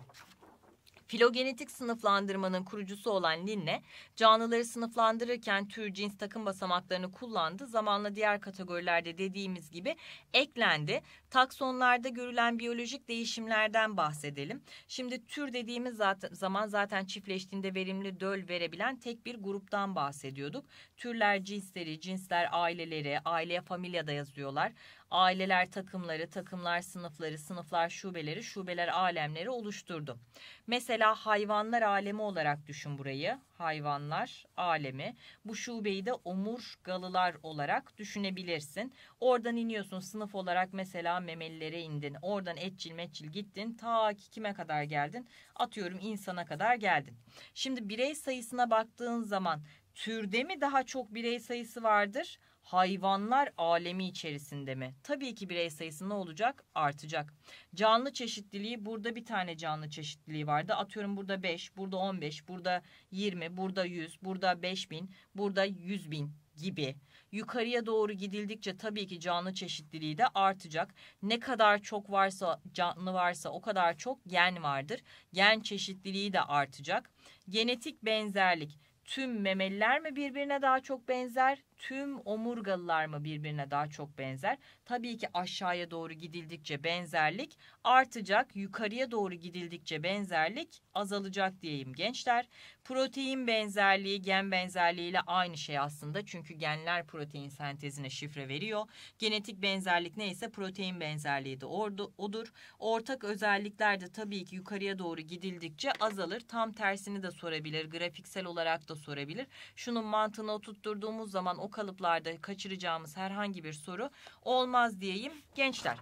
Filogenetik sınıflandırmanın kurucusu olan Linne, canlıları sınıflandırırken tür, cins, takım basamaklarını kullandı. Zamanla diğer kategorilerde dediğimiz gibi eklendi. Taksonlarda görülen biyolojik değişimlerden bahsedelim. Şimdi tür dediğimiz zaten, zaman zaten çiftleştiğinde verimli döl verebilen tek bir gruptan bahsediyorduk. Türler cinsleri, cinsler aileleri, aileye familya da yazıyorlar aileler takımları, takımlar sınıfları, sınıflar şubeleri, şubeler alemleri oluşturdu. Mesela hayvanlar alemi olarak düşün burayı. Hayvanlar alemi. Bu şubeyi de omurgalılar olarak düşünebilirsin. Oradan iniyorsun sınıf olarak mesela memelilere indin. Oradan etçil meçil gittin. Ta ki kime kadar geldin? Atıyorum insana kadar geldin. Şimdi birey sayısına baktığın zaman türde mi daha çok birey sayısı vardır? hayvanlar alemi içerisinde mi? Tabii ki birey sayısı ne olacak? Artacak. Canlı çeşitliliği burada bir tane canlı çeşitliliği vardı. Atıyorum burada 5, burada 15, burada 20, burada 100, burada 5000, burada 100 bin gibi. Yukarıya doğru gidildikçe tabii ki canlı çeşitliliği de artacak. Ne kadar çok varsa canlı varsa o kadar çok gen vardır. Gen çeşitliliği de artacak. Genetik benzerlik tüm memeliler mi birbirine daha çok benzer? tüm omurgalılar mı birbirine daha çok benzer? Tabii ki aşağıya doğru gidildikçe benzerlik artacak, yukarıya doğru gidildikçe benzerlik azalacak diyeyim gençler. Protein benzerliği, gen benzerliğiyle aynı şey aslında. Çünkü genler protein sentezine şifre veriyor. Genetik benzerlik neyse protein benzerliği de orada odur. Ortak özellikler de tabii ki yukarıya doğru gidildikçe azalır. Tam tersini de sorabilir, grafiksel olarak da sorabilir. Şunun mantığına oturtturduğumuz zaman o kalıplarda kaçıracağımız herhangi bir soru olmaz diyeyim. Gençler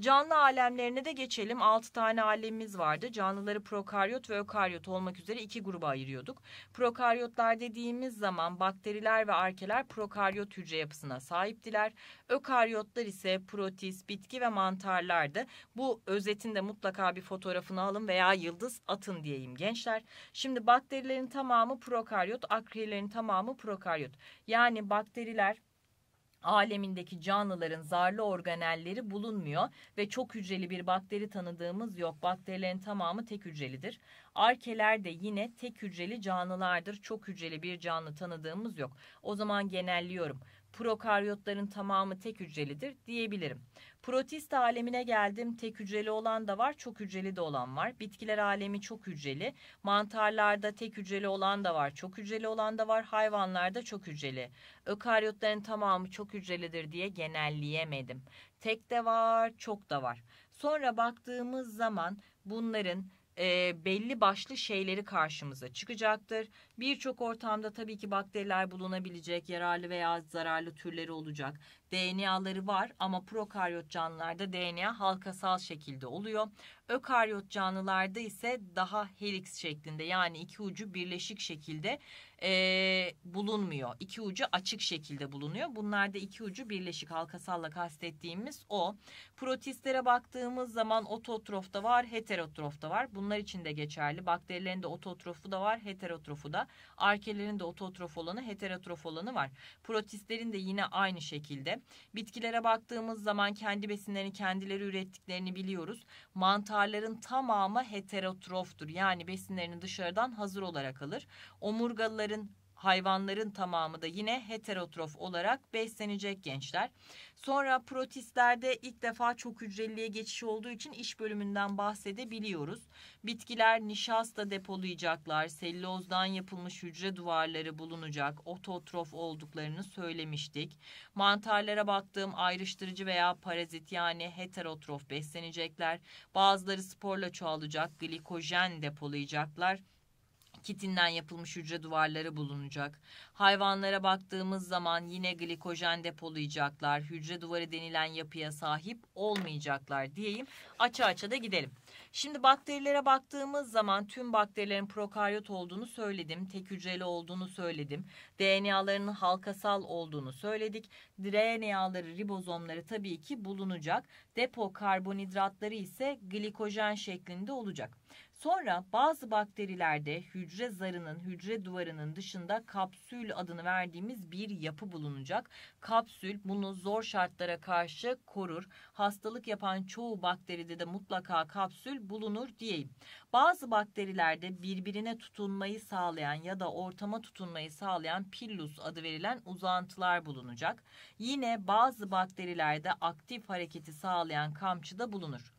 canlı alemlerine de geçelim. 6 tane alemimiz vardı. Canlıları prokaryot ve ökaryot olmak üzere iki gruba ayırıyorduk. Prokaryotlar dediğimiz zaman bakteriler ve arkeler prokaryot hücre yapısına sahiptiler. Ökaryotlar ise protist, bitki ve mantarlardı. Bu özetinde mutlaka bir fotoğrafını alın veya yıldız atın diyeyim gençler. Şimdi bakterilerin tamamı prokaryot, akrelerin tamamı prokaryot. Yani bak bakteriler alemindeki canlıların zarlı organelleri bulunmuyor ve çok hücreli bir bakteri tanıdığımız yok. Bakterilerin tamamı tek hücrelidir. Arkeler de yine tek hücreli canlılardır. Çok hücreli bir canlı tanıdığımız yok. O zaman genelliyorum. Prokaryotların tamamı tek hücrelidir diyebilirim. Protist alemine geldim. Tek hücreli olan da var, çok hücreli de olan var. Bitkiler alemi çok hücreli. Mantarlarda tek hücreli olan da var, çok hücreli olan da var. Hayvanlarda çok hücreli. Ökaryotların tamamı çok hücrelidir diye genelleyemedim. Tek de var, çok da var. Sonra baktığımız zaman bunların e, belli başlı şeyleri karşımıza çıkacaktır. Birçok ortamda tabii ki bakteriler bulunabilecek, yararlı veya zararlı türleri olacak. DNA'ları var ama prokaryot canlılarda DNA halkasal şekilde oluyor. Ökaryot canlılarda ise daha helix şeklinde yani iki ucu birleşik şekilde e, bulunmuyor. İki ucu açık şekilde bulunuyor. Bunlarda iki ucu birleşik halkasalla kastettiğimiz o. Protistlere baktığımız zaman ototrofta var, heterotrofta var. Bunlar için de geçerli. Bakterilerin de ototrofu da var, heterotrofu da. Arkelerin de ototrof olanı, heterotrof olanı var. Protistlerin de yine aynı şekilde. Bitkilere baktığımız zaman kendi besinlerini kendileri ürettiklerini biliyoruz. Mantarların tamamı heterotroftur. Yani besinlerini dışarıdan hazır olarak alır. Omurgalıların bunların hayvanların tamamı da yine heterotrof olarak beslenecek gençler. Sonra protistlerde ilk defa çok hücreliye geçiş olduğu için iş bölümünden bahsedebiliyoruz. Bitkiler nişasta depolayacaklar, sellozdan yapılmış hücre duvarları bulunacak, ototrof olduklarını söylemiştik. Mantarlara baktığım ayrıştırıcı veya parazit yani heterotrof beslenecekler. Bazıları sporla çoğalacak, glikojen depolayacaklar kitinden yapılmış hücre duvarları bulunacak. Hayvanlara baktığımız zaman yine glikojen depolayacaklar. Hücre duvarı denilen yapıya sahip olmayacaklar diyeyim. Aça aça da gidelim. Şimdi bakterilere baktığımız zaman tüm bakterilerin prokaryot olduğunu söyledim. Tek hücreli olduğunu söyledim. DNA'larının halkasal olduğunu söyledik. DNA'ları, ribozomları tabii ki bulunacak. Depo karbonhidratları ise glikojen şeklinde olacak. Sonra bazı bakterilerde hücre zarının, hücre duvarının dışında kapsül adını verdiğimiz bir yapı bulunacak. Kapsül bunu zor şartlara karşı korur. Hastalık yapan çoğu bakteride de mutlaka kapsül bulunur diyeyim. Bazı bakterilerde birbirine tutunmayı sağlayan ya da ortama tutunmayı sağlayan pillus adı verilen uzantılar bulunacak. Yine bazı bakterilerde aktif hareketi sağlayan kamçı da bulunur.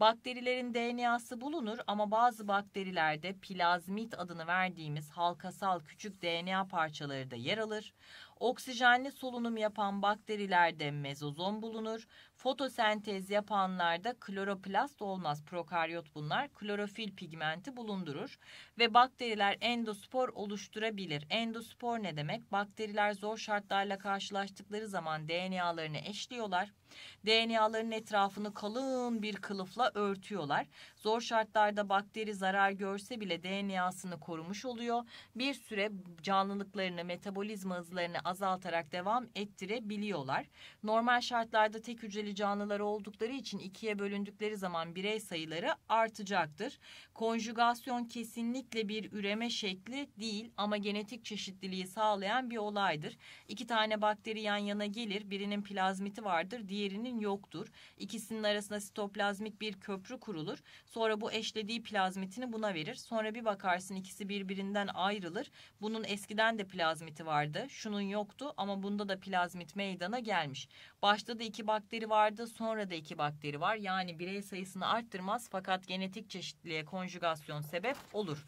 Bakterilerin DNA'sı bulunur ama bazı bakterilerde plazmit adını verdiğimiz halkasal küçük DNA parçaları da yer alır. Oksijenli solunum yapan bakterilerde mezozom bulunur. Fotosentez yapanlarda kloroplast olmaz. Prokaryot bunlar. Klorofil pigmenti bulundurur ve bakteriler endospor oluşturabilir. Endospor ne demek? Bakteriler zor şartlarla karşılaştıkları zaman DNA'larını eşliyorlar. DNA'ların etrafını kalın bir kılıfla örtüyorlar. Zor şartlarda bakteri zarar görse bile DNA'sını korumuş oluyor. Bir süre canlılıklarını, metabolizma hızlarını azaltarak devam ettirebiliyorlar. Normal şartlarda tek hücreli evcil canlıları oldukları için ikiye bölündükleri zaman birey sayıları artacaktır. Konjugasyon kesinlikle bir üreme şekli değil ama genetik çeşitliliği sağlayan bir olaydır. İki tane bakteri yan yana gelir, birinin plazmiti vardır, diğerinin yoktur. İkisinin arasında sitoplazmik bir köprü kurulur. Sonra bu eşlediği plazmitini buna verir. Sonra bir bakarsın ikisi birbirinden ayrılır. Bunun eskiden de plazmiti vardı, şunun yoktu ama bunda da plazmit meydana gelmiş. Başta da iki bakteri var vardı sonra da iki bakteri var. Yani birey sayısını arttırmaz fakat genetik çeşitliliğe konjugasyon sebep olur.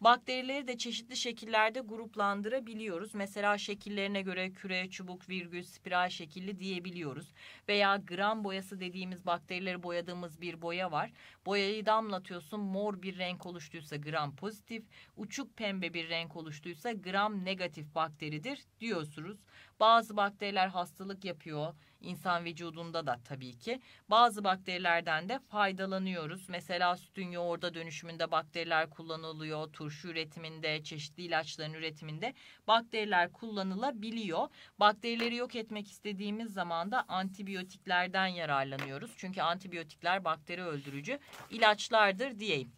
Bakterileri de çeşitli şekillerde gruplandırabiliyoruz. Mesela şekillerine göre küre, çubuk, virgül, spiral şekilli diyebiliyoruz. Veya gram boyası dediğimiz bakterileri boyadığımız bir boya var. Boyayı damlatıyorsun mor bir renk oluştuysa gram pozitif, uçuk pembe bir renk oluştuysa gram negatif bakteridir diyorsunuz. Bazı bakteriler hastalık yapıyor insan vücudunda da tabii ki. Bazı bakterilerden de faydalanıyoruz. Mesela sütün yoğurda dönüşümünde bakteriler kullanılıyor üretiliyor. Turşu üretiminde, çeşitli ilaçların üretiminde bakteriler kullanılabiliyor. Bakterileri yok etmek istediğimiz zaman da antibiyotiklerden yararlanıyoruz. Çünkü antibiyotikler bakteri öldürücü ilaçlardır diyeyim.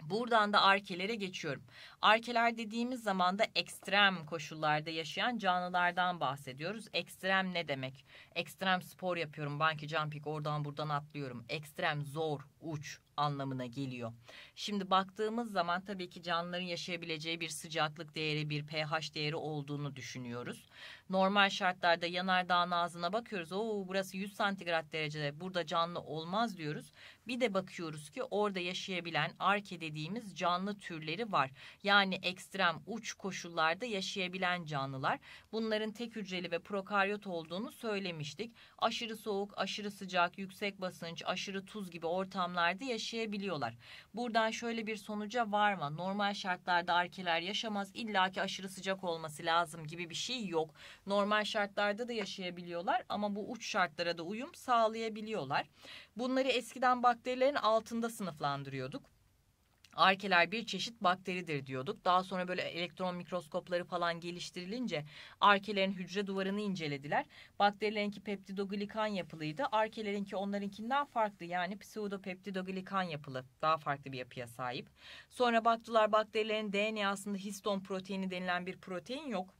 Buradan da arkelere geçiyorum. Arkeler dediğimiz zaman da ekstrem koşullarda yaşayan canlılardan bahsediyoruz. Ekstrem ne demek? Ekstrem spor yapıyorum. Banki jumping oradan buradan atlıyorum. Ekstrem zor, uç, anlamına geliyor. Şimdi baktığımız zaman tabii ki canlıların yaşayabileceği bir sıcaklık değeri, bir pH değeri olduğunu düşünüyoruz. Normal şartlarda yanardağın ağzına bakıyoruz. Oo burası 100 santigrat derecede burada canlı olmaz diyoruz. Bir de bakıyoruz ki orada yaşayabilen arke dediğimiz canlı türleri var. Yani ekstrem uç koşullarda yaşayabilen canlılar. Bunların tek hücreli ve prokaryot olduğunu söylemiştik. Aşırı soğuk, aşırı sıcak, yüksek basınç, aşırı tuz gibi ortamlarda yaşayabiliyorlar. Buradan şöyle bir sonuca varma. Normal şartlarda arkeler yaşamaz. İlla ki aşırı sıcak olması lazım gibi bir şey yok normal şartlarda da yaşayabiliyorlar ama bu uç şartlara da uyum sağlayabiliyorlar. Bunları eskiden bakterilerin altında sınıflandırıyorduk. Arkeler bir çeşit bakteridir diyorduk. Daha sonra böyle elektron mikroskopları falan geliştirilince arkelerin hücre duvarını incelediler. Bakterilerinki peptidoglikan yapılıydı. Arkelerinki onlarınkinden farklı yani pseudopeptidoglikan yapılı. Daha farklı bir yapıya sahip. Sonra baktılar bakterilerin DNA'sında histon proteini denilen bir protein yok.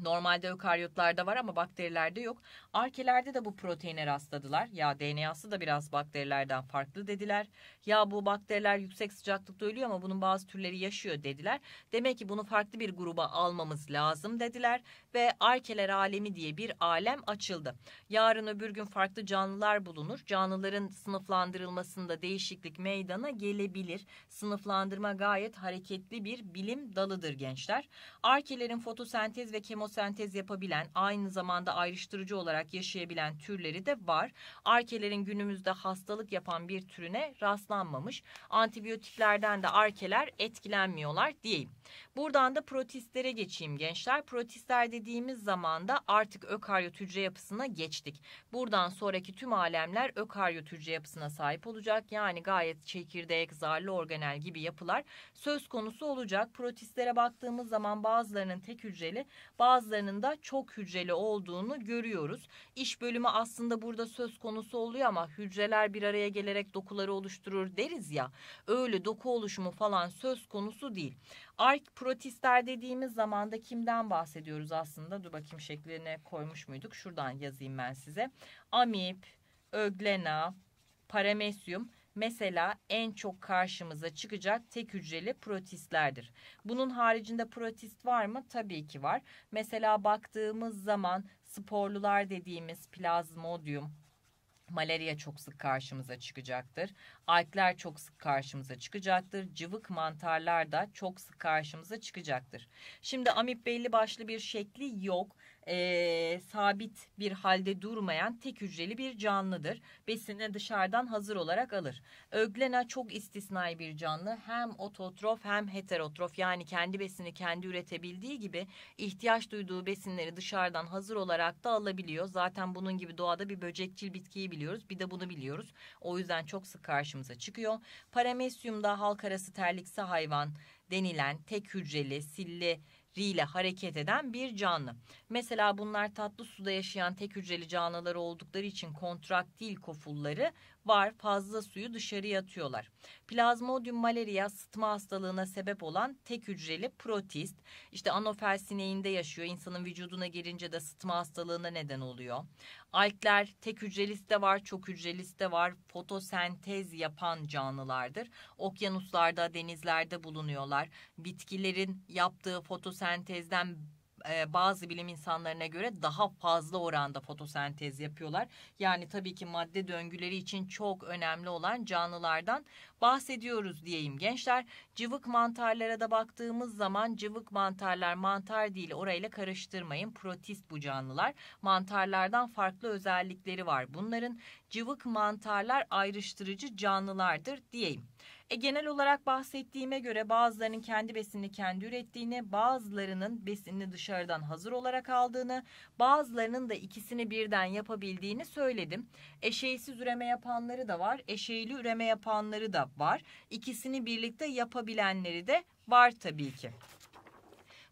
Normalde ökaryotlarda var ama bakterilerde yok. Arkelerde de bu proteine rastladılar. Ya DNA'sı da biraz bakterilerden farklı dediler. Ya bu bakteriler yüksek sıcaklıkta ölüyor ama bunun bazı türleri yaşıyor dediler. Demek ki bunu farklı bir gruba almamız lazım dediler ve arkeler alemi diye bir alem açıldı. Yarın öbür gün farklı canlılar bulunur. Canlıların sınıflandırılmasında değişiklik meydana gelebilir. Sınıflandırma gayet hareketli bir bilim dalıdır gençler. Arkelerin fotosentez ve kemosentez fotosentez yapabilen, aynı zamanda ayrıştırıcı olarak yaşayabilen türleri de var. Arkelerin günümüzde hastalık yapan bir türüne rastlanmamış. Antibiyotiklerden de arkeler etkilenmiyorlar diyeyim. Buradan da protistlere geçeyim gençler. Protistler dediğimiz zaman da artık ökaryot hücre yapısına geçtik. Buradan sonraki tüm alemler ökaryot hücre yapısına sahip olacak. Yani gayet çekirdek, zarlı organel gibi yapılar söz konusu olacak. Protistlere baktığımız zaman bazılarının tek hücreli, bazı bazılarının da çok hücreli olduğunu görüyoruz. İş bölümü aslında burada söz konusu oluyor ama hücreler bir araya gelerek dokuları oluşturur deriz ya. Öyle doku oluşumu falan söz konusu değil. Ark protistler dediğimiz zaman da kimden bahsediyoruz aslında? Dur bakayım şekline koymuş muyduk? Şuradan yazayım ben size. Amip, öglena, paramesyum Mesela en çok karşımıza çıkacak tek hücreli protistlerdir. Bunun haricinde protist var mı? Tabii ki var. Mesela baktığımız zaman sporlular dediğimiz plazmodium, Malaria çok sık karşımıza çıkacaktır. Alkler çok sık karşımıza çıkacaktır. Cıvık mantarlar da çok sık karşımıza çıkacaktır. Şimdi amip belli başlı bir şekli yok e, sabit bir halde durmayan tek hücreli bir canlıdır. Besini dışarıdan hazır olarak alır. Öglena çok istisnai bir canlı. Hem ototrof hem heterotrof yani kendi besini kendi üretebildiği gibi ihtiyaç duyduğu besinleri dışarıdan hazır olarak da alabiliyor. Zaten bunun gibi doğada bir böcekçil bitkiyi biliyoruz. Bir de bunu biliyoruz. O yüzden çok sık karşımıza çıkıyor. Paramesyumda halk arası terliksi hayvan denilen tek hücreli, silli ri ile hareket eden bir canlı. Mesela bunlar tatlı suda yaşayan tek hücreli canlılar oldukları için kontraktil kofulları var fazla suyu dışarıya atıyorlar. Plazmodium malaria sıtma hastalığına sebep olan tek hücreli protist. işte anofel sineğinde yaşıyor. insanın vücuduna girince de sıtma hastalığına neden oluyor. Alkler tek hücrelisi de var, çok hücrelisi de var. Fotosentez yapan canlılardır. Okyanuslarda, denizlerde bulunuyorlar. Bitkilerin yaptığı fotosentezden e, bazı bilim insanlarına göre daha fazla oranda fotosentez yapıyorlar. Yani tabii ki madde döngüleri için çok önemli olan canlılardan bahsediyoruz diyeyim gençler. Cıvık mantarlara da baktığımız zaman cıvık mantarlar mantar değil orayla karıştırmayın. Protist bu canlılar. Mantarlardan farklı özellikleri var. Bunların cıvık mantarlar ayrıştırıcı canlılardır diyeyim. E, genel olarak bahsettiğime göre bazılarının kendi besinini kendi ürettiğini, bazılarının besinini dışarıdan hazır olarak aldığını, bazılarının da ikisini birden yapabildiğini söyledim. Eşeğsiz üreme yapanları da var, eşeğli üreme yapanları da var. İkisini birlikte yapabilenleri de var tabii ki.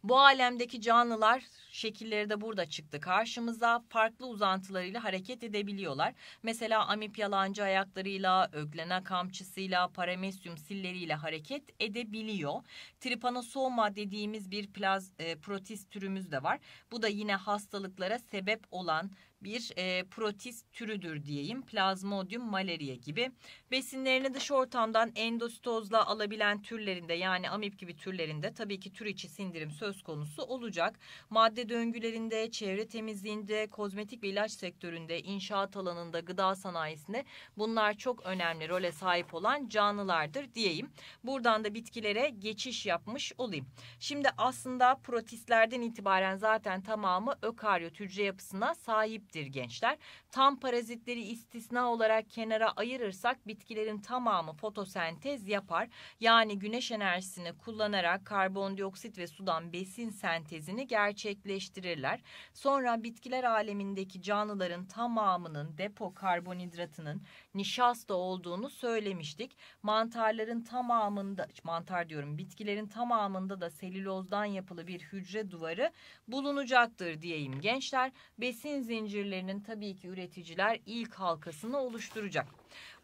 Bu alemdeki canlılar şekilleri de burada çıktı karşımıza. Farklı uzantılarıyla hareket edebiliyorlar. Mesela amip yalancı ayaklarıyla, öglena kamçısıyla, paramesyum silleriyle hareket edebiliyor. Tripanosoma dediğimiz bir plaz, e, protist türümüz de var. Bu da yine hastalıklara sebep olan bir e, protist türüdür diyeyim. Plazmodium malaria gibi. Besinlerini dış ortamdan endositozla alabilen türlerinde yani amip gibi türlerinde tabii ki tür içi sindirim söz konusu olacak. Madde döngülerinde, çevre temizliğinde, kozmetik ve ilaç sektöründe, inşaat alanında, gıda sanayisinde bunlar çok önemli role sahip olan canlılardır diyeyim. Buradan da bitkilere geçiş yapmış olayım. Şimdi aslında protistlerden itibaren zaten tamamı ökaryot hücre yapısına sahip parazittir gençler. Tam parazitleri istisna olarak kenara ayırırsak bitkilerin tamamı fotosentez yapar. Yani güneş enerjisini kullanarak karbondioksit ve sudan besin sentezini gerçekleştirirler. Sonra bitkiler alemindeki canlıların tamamının depo karbonhidratının nişasta olduğunu söylemiştik. Mantarların tamamında mantar diyorum bitkilerin tamamında da selülozdan yapılı bir hücre duvarı bulunacaktır diyeyim gençler. Besin zincirlerinin tabii ki üreticiler ilk halkasını oluşturacak.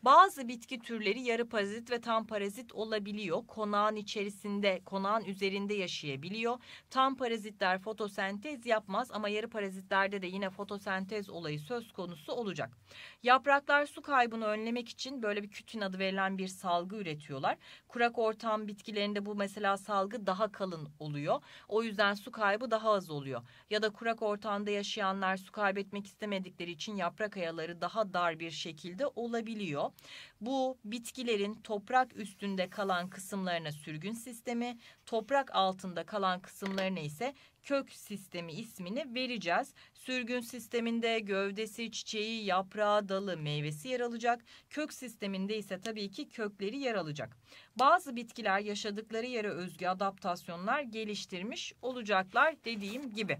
Bazı bitki türleri yarı parazit ve tam parazit olabiliyor. Konağın içerisinde, konağın üzerinde yaşayabiliyor. Tam parazitler fotosentez yapmaz ama yarı parazitlerde de yine fotosentez olayı söz konusu olacak. Yapraklar su kaybını önlemek için böyle bir kütün adı verilen bir salgı üretiyorlar. Kurak ortam bitkilerinde bu mesela salgı daha kalın oluyor. O yüzden su kaybı daha az oluyor. Ya da kurak ortamda yaşayanlar su kaybetmek istemedikleri için yaprak ayaları daha dar bir şekilde olabiliyor. Bu bitkilerin toprak üstünde kalan kısımlarına sürgün sistemi, toprak altında kalan kısımlarına ise kök sistemi ismini vereceğiz. Sürgün sisteminde gövdesi, çiçeği, yaprağı, dalı, meyvesi yer alacak. Kök sisteminde ise tabii ki kökleri yer alacak. Bazı bitkiler yaşadıkları yere özgü adaptasyonlar geliştirmiş olacaklar dediğim gibi.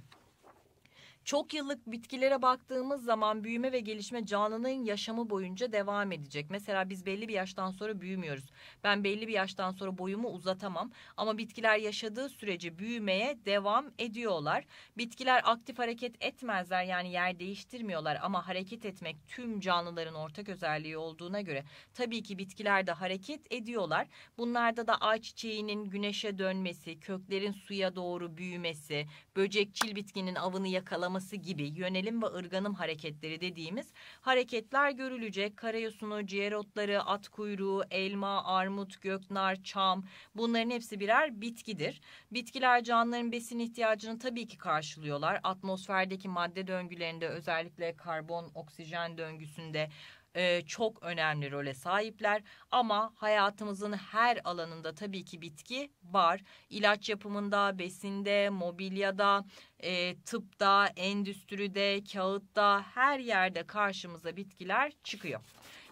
Çok yıllık bitkilere baktığımız zaman büyüme ve gelişme canlının yaşamı boyunca devam edecek. Mesela biz belli bir yaştan sonra büyümüyoruz. Ben belli bir yaştan sonra boyumu uzatamam ama bitkiler yaşadığı sürece büyümeye devam ediyorlar. Bitkiler aktif hareket etmezler yani yer değiştirmiyorlar ama hareket etmek tüm canlıların ortak özelliği olduğuna göre tabii ki bitkiler de hareket ediyorlar. Bunlarda da ağaç çiçeğinin güneşe dönmesi, köklerin suya doğru büyümesi, böcekçil bitkinin avını yakalaması uygulaması gibi yönelim ve ırganım hareketleri dediğimiz hareketler görülecek. Karayosunu, ciğerotları, at kuyruğu, elma, armut, göknar, çam bunların hepsi birer bitkidir. Bitkiler canlıların besin ihtiyacını tabii ki karşılıyorlar. Atmosferdeki madde döngülerinde özellikle karbon, oksijen döngüsünde e, çok önemli role sahipler ama hayatımızın her alanında tabii ki bitki var. İlaç yapımında, besinde, mobilyada, e, tıpta, endüstride, kağıtta her yerde karşımıza bitkiler çıkıyor.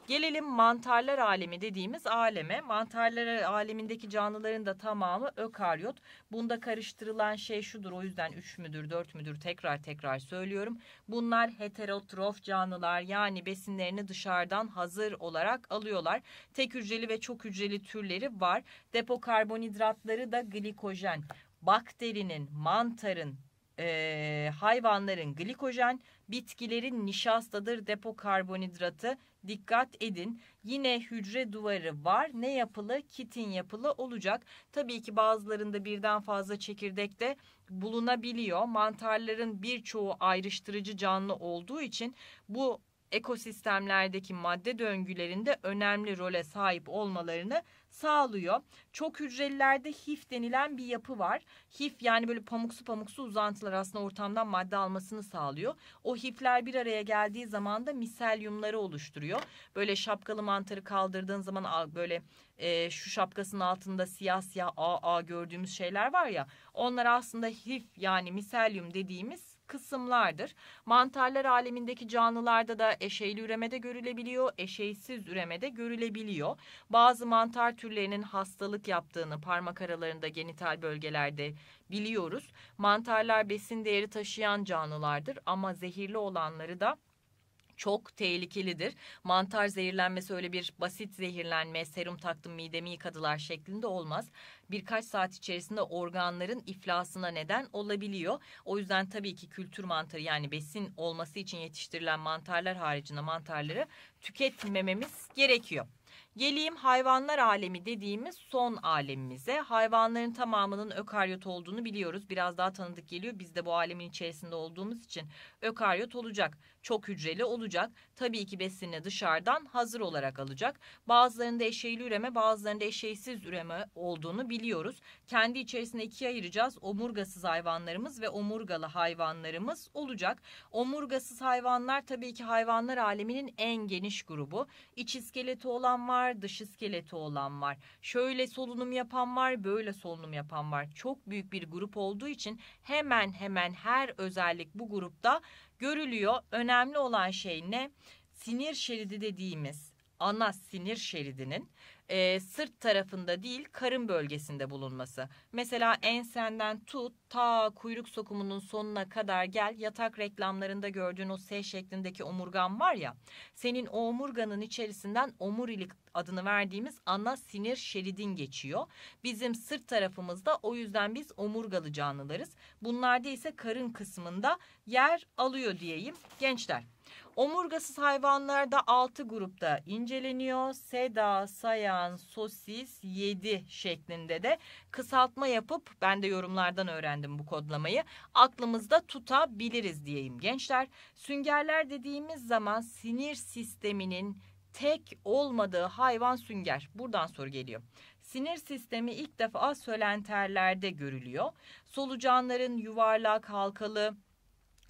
Gelelim mantarlar alemi dediğimiz aleme. Mantarlar alemindeki canlıların da tamamı ökaryot. Bunda karıştırılan şey şudur o yüzden 3 müdür 4 müdür tekrar tekrar söylüyorum. Bunlar heterotrof canlılar yani besinlerini dışarıdan hazır olarak alıyorlar. Tek hücreli ve çok hücreli türleri var. Depo karbonhidratları da glikojen. Bakterinin, mantarın, e, hayvanların glikojen, bitkilerin nişastadır depo karbonhidratı dikkat edin. Yine hücre duvarı var. Ne yapılı? Kitin yapılı olacak. Tabii ki bazılarında birden fazla çekirdek de bulunabiliyor. Mantarların birçoğu ayrıştırıcı canlı olduğu için bu ekosistemlerdeki madde döngülerinde önemli role sahip olmalarını sağlıyor. Çok hücrelilerde HIF denilen bir yapı var. HIF yani böyle pamuksu pamuksu uzantılar aslında ortamdan madde almasını sağlıyor. O HIF'ler bir araya geldiği zaman da miselyumları oluşturuyor. Böyle şapkalı mantarı kaldırdığın zaman böyle e, şu şapkasının altında siyah siyah AA gördüğümüz şeyler var ya. Onlar aslında HIF yani miselyum dediğimiz kısımlardır. Mantarlar alemindeki canlılarda da eşeyli üremede görülebiliyor, eşeysiz üremede görülebiliyor. Bazı mantar türlerinin hastalık yaptığını parmak aralarında genital bölgelerde biliyoruz. Mantarlar besin değeri taşıyan canlılardır ama zehirli olanları da çok tehlikelidir. Mantar zehirlenmesi öyle bir basit zehirlenme, serum taktım midemi yıkadılar şeklinde olmaz. Birkaç saat içerisinde organların iflasına neden olabiliyor. O yüzden tabii ki kültür mantarı yani besin olması için yetiştirilen mantarlar haricinde mantarları tüketmememiz gerekiyor. Geleyim hayvanlar alemi dediğimiz son alemimize. Hayvanların tamamının ökaryot olduğunu biliyoruz. Biraz daha tanıdık geliyor. Biz de bu alemin içerisinde olduğumuz için ökaryot olacak çok hücreli olacak. Tabii ki besini dışarıdan hazır olarak alacak. Bazılarında eşeyli üreme bazılarında eşeysiz üreme olduğunu biliyoruz. Kendi içerisinde ikiye ayıracağız. Omurgasız hayvanlarımız ve omurgalı hayvanlarımız olacak. Omurgasız hayvanlar tabii ki hayvanlar aleminin en geniş grubu. İç iskeleti olan var, dış iskeleti olan var. Şöyle solunum yapan var, böyle solunum yapan var. Çok büyük bir grup olduğu için hemen hemen her özellik bu grupta görülüyor. Önemli olan şey ne? Sinir şeridi dediğimiz ana sinir şeridinin e, sırt tarafında değil karın bölgesinde bulunması. Mesela ensenden tut ta kuyruk sokumunun sonuna kadar gel yatak reklamlarında gördüğün o S şeklindeki omurgan var ya senin o omurganın içerisinden omurilik adını verdiğimiz ana sinir şeridin geçiyor. Bizim sırt tarafımızda o yüzden biz omurgalı canlılarız. Bunlarda ise karın kısmında yer alıyor diyeyim gençler. Omurgasız hayvanlarda 6 grupta inceleniyor. Seda, sayan, sosis 7 şeklinde de kısaltma yapıp ben de yorumlardan öğrendim bu kodlamayı. Aklımızda tutabiliriz diyeyim gençler. Süngerler dediğimiz zaman sinir sisteminin tek olmadığı hayvan sünger. Buradan soru geliyor. Sinir sistemi ilk defa sölenterlerde görülüyor. Solucanların yuvarlak halkalı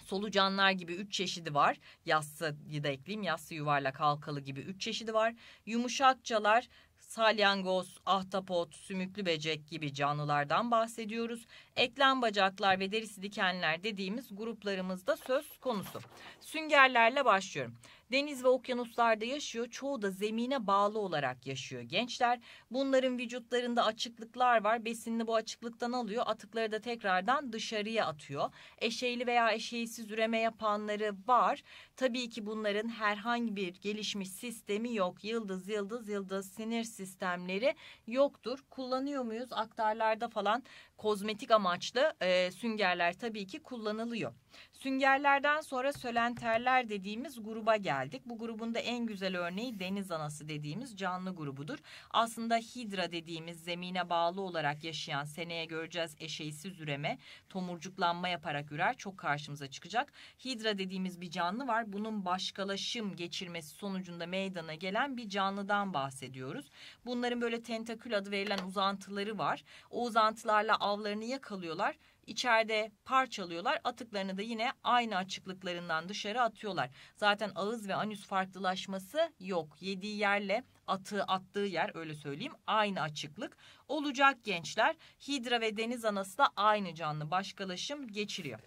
Solucanlar gibi üç çeşidi var. Yassıyı da ekleyeyim. Yassı yuvarlak halkalı gibi üç çeşidi var. Yumuşakçalar salyangoz, ahtapot, sümüklü böcek gibi canlılardan bahsediyoruz. Eklem bacaklar ve derisi dikenler dediğimiz gruplarımızda söz konusu. Süngerlerle başlıyorum. Deniz ve okyanuslarda yaşıyor. Çoğu da zemine bağlı olarak yaşıyor gençler. Bunların vücutlarında açıklıklar var. Besinini bu açıklıktan alıyor. Atıkları da tekrardan dışarıya atıyor. Eşeğli veya eşeğsiz üreme yapanları var. Tabii ki bunların herhangi bir gelişmiş sistemi yok. Yıldız, yıldız, yıldız sinir sistemleri yoktur. Kullanıyor muyuz? Aktarlarda falan kozmetik amaçlı e, süngerler tabii ki kullanılıyor. Süngerlerden sonra sölenterler dediğimiz gruba geldik. Bu grubun da en güzel örneği deniz anası dediğimiz canlı grubudur. Aslında hidra dediğimiz zemine bağlı olarak yaşayan seneye göreceğiz eşeğsiz üreme, tomurcuklanma yaparak ürer çok karşımıza çıkacak. Hidra dediğimiz bir canlı var. Bunun başkalaşım geçirmesi sonucunda meydana gelen bir canlıdan bahsediyoruz. Bunların böyle tentakül adı verilen uzantıları var. O uzantılarla avlarını yakalıyorlar. İçeride parçalıyorlar. Atıklarını da yine aynı açıklıklarından dışarı atıyorlar. Zaten ağız ve anüs farklılaşması yok. Yediği yerle atığı attığı yer öyle söyleyeyim aynı açıklık. Olacak gençler hidra ve deniz anası da aynı canlı başkalaşım geçiriyor.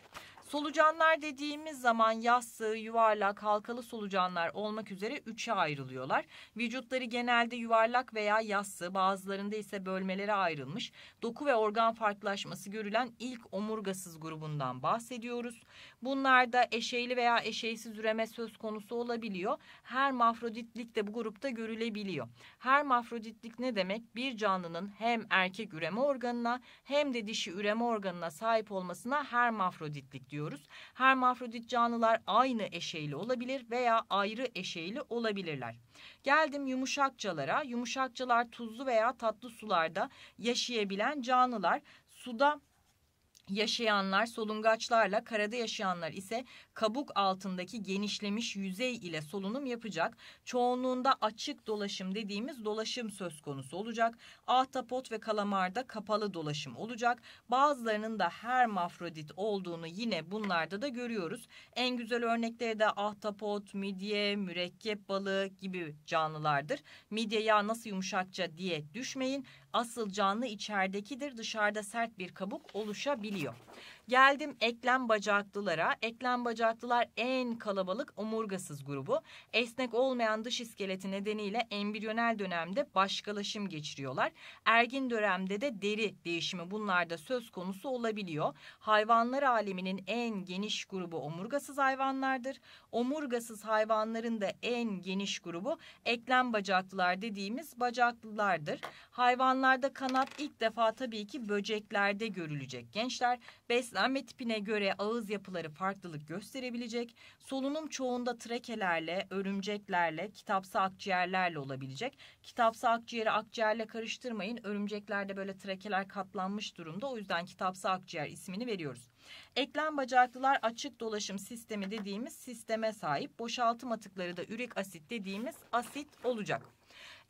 Solucanlar dediğimiz zaman yassı, yuvarlak, halkalı solucanlar olmak üzere üçe ayrılıyorlar. Vücutları genelde yuvarlak veya yassı, bazılarında ise bölmelere ayrılmış. Doku ve organ farklılaşması görülen ilk omurgasız grubundan bahsediyoruz. Bunlarda eşeyli veya eşeysiz üreme söz konusu olabiliyor. Hermafroditlik de bu grupta görülebiliyor. Hermafroditlik ne demek? Bir canlının hem erkek üreme organına hem de dişi üreme organına sahip olmasına hermafroditlik diyoruz diyoruz. Hermafrodit canlılar aynı eşeyli olabilir veya ayrı eşeyli olabilirler. Geldim yumuşakçalara. Yumuşakçalar tuzlu veya tatlı sularda yaşayabilen canlılar. Suda yaşayanlar solungaçlarla karada yaşayanlar ise kabuk altındaki genişlemiş yüzey ile solunum yapacak. Çoğunluğunda açık dolaşım dediğimiz dolaşım söz konusu olacak. Ahtapot ve kalamarda kapalı dolaşım olacak. Bazılarının da hermafrodit olduğunu yine bunlarda da görüyoruz. En güzel örnekleri de ahtapot, midye, mürekkep balığı gibi canlılardır. Midye ya nasıl yumuşakça diye düşmeyin. Asıl canlı içeridekidir dışarıda sert bir kabuk oluşabiliyor. Geldim eklem bacaklılara. Eklem bacaklılar en kalabalık omurgasız grubu. Esnek olmayan dış iskeleti nedeniyle embriyonel dönemde başkalaşım geçiriyorlar. Ergin dönemde de deri değişimi bunlarda söz konusu olabiliyor. Hayvanlar aleminin en geniş grubu omurgasız hayvanlardır. Omurgasız hayvanların da en geniş grubu eklem bacaklılar dediğimiz bacaklılardır. Hayvanlarda kanat ilk defa tabii ki böceklerde görülecek gençler. Beslenme Beslenme tipine göre ağız yapıları farklılık gösterebilecek, solunum çoğunda trakelerle, örümceklerle, kitapsı akciğerlerle olabilecek. Kitapsı akciğeri akciğerle karıştırmayın, örümceklerde böyle trakeler katlanmış durumda o yüzden kitapsı akciğer ismini veriyoruz. Eklem bacaklılar açık dolaşım sistemi dediğimiz sisteme sahip, boşaltım atıkları da ürik asit dediğimiz asit olacak.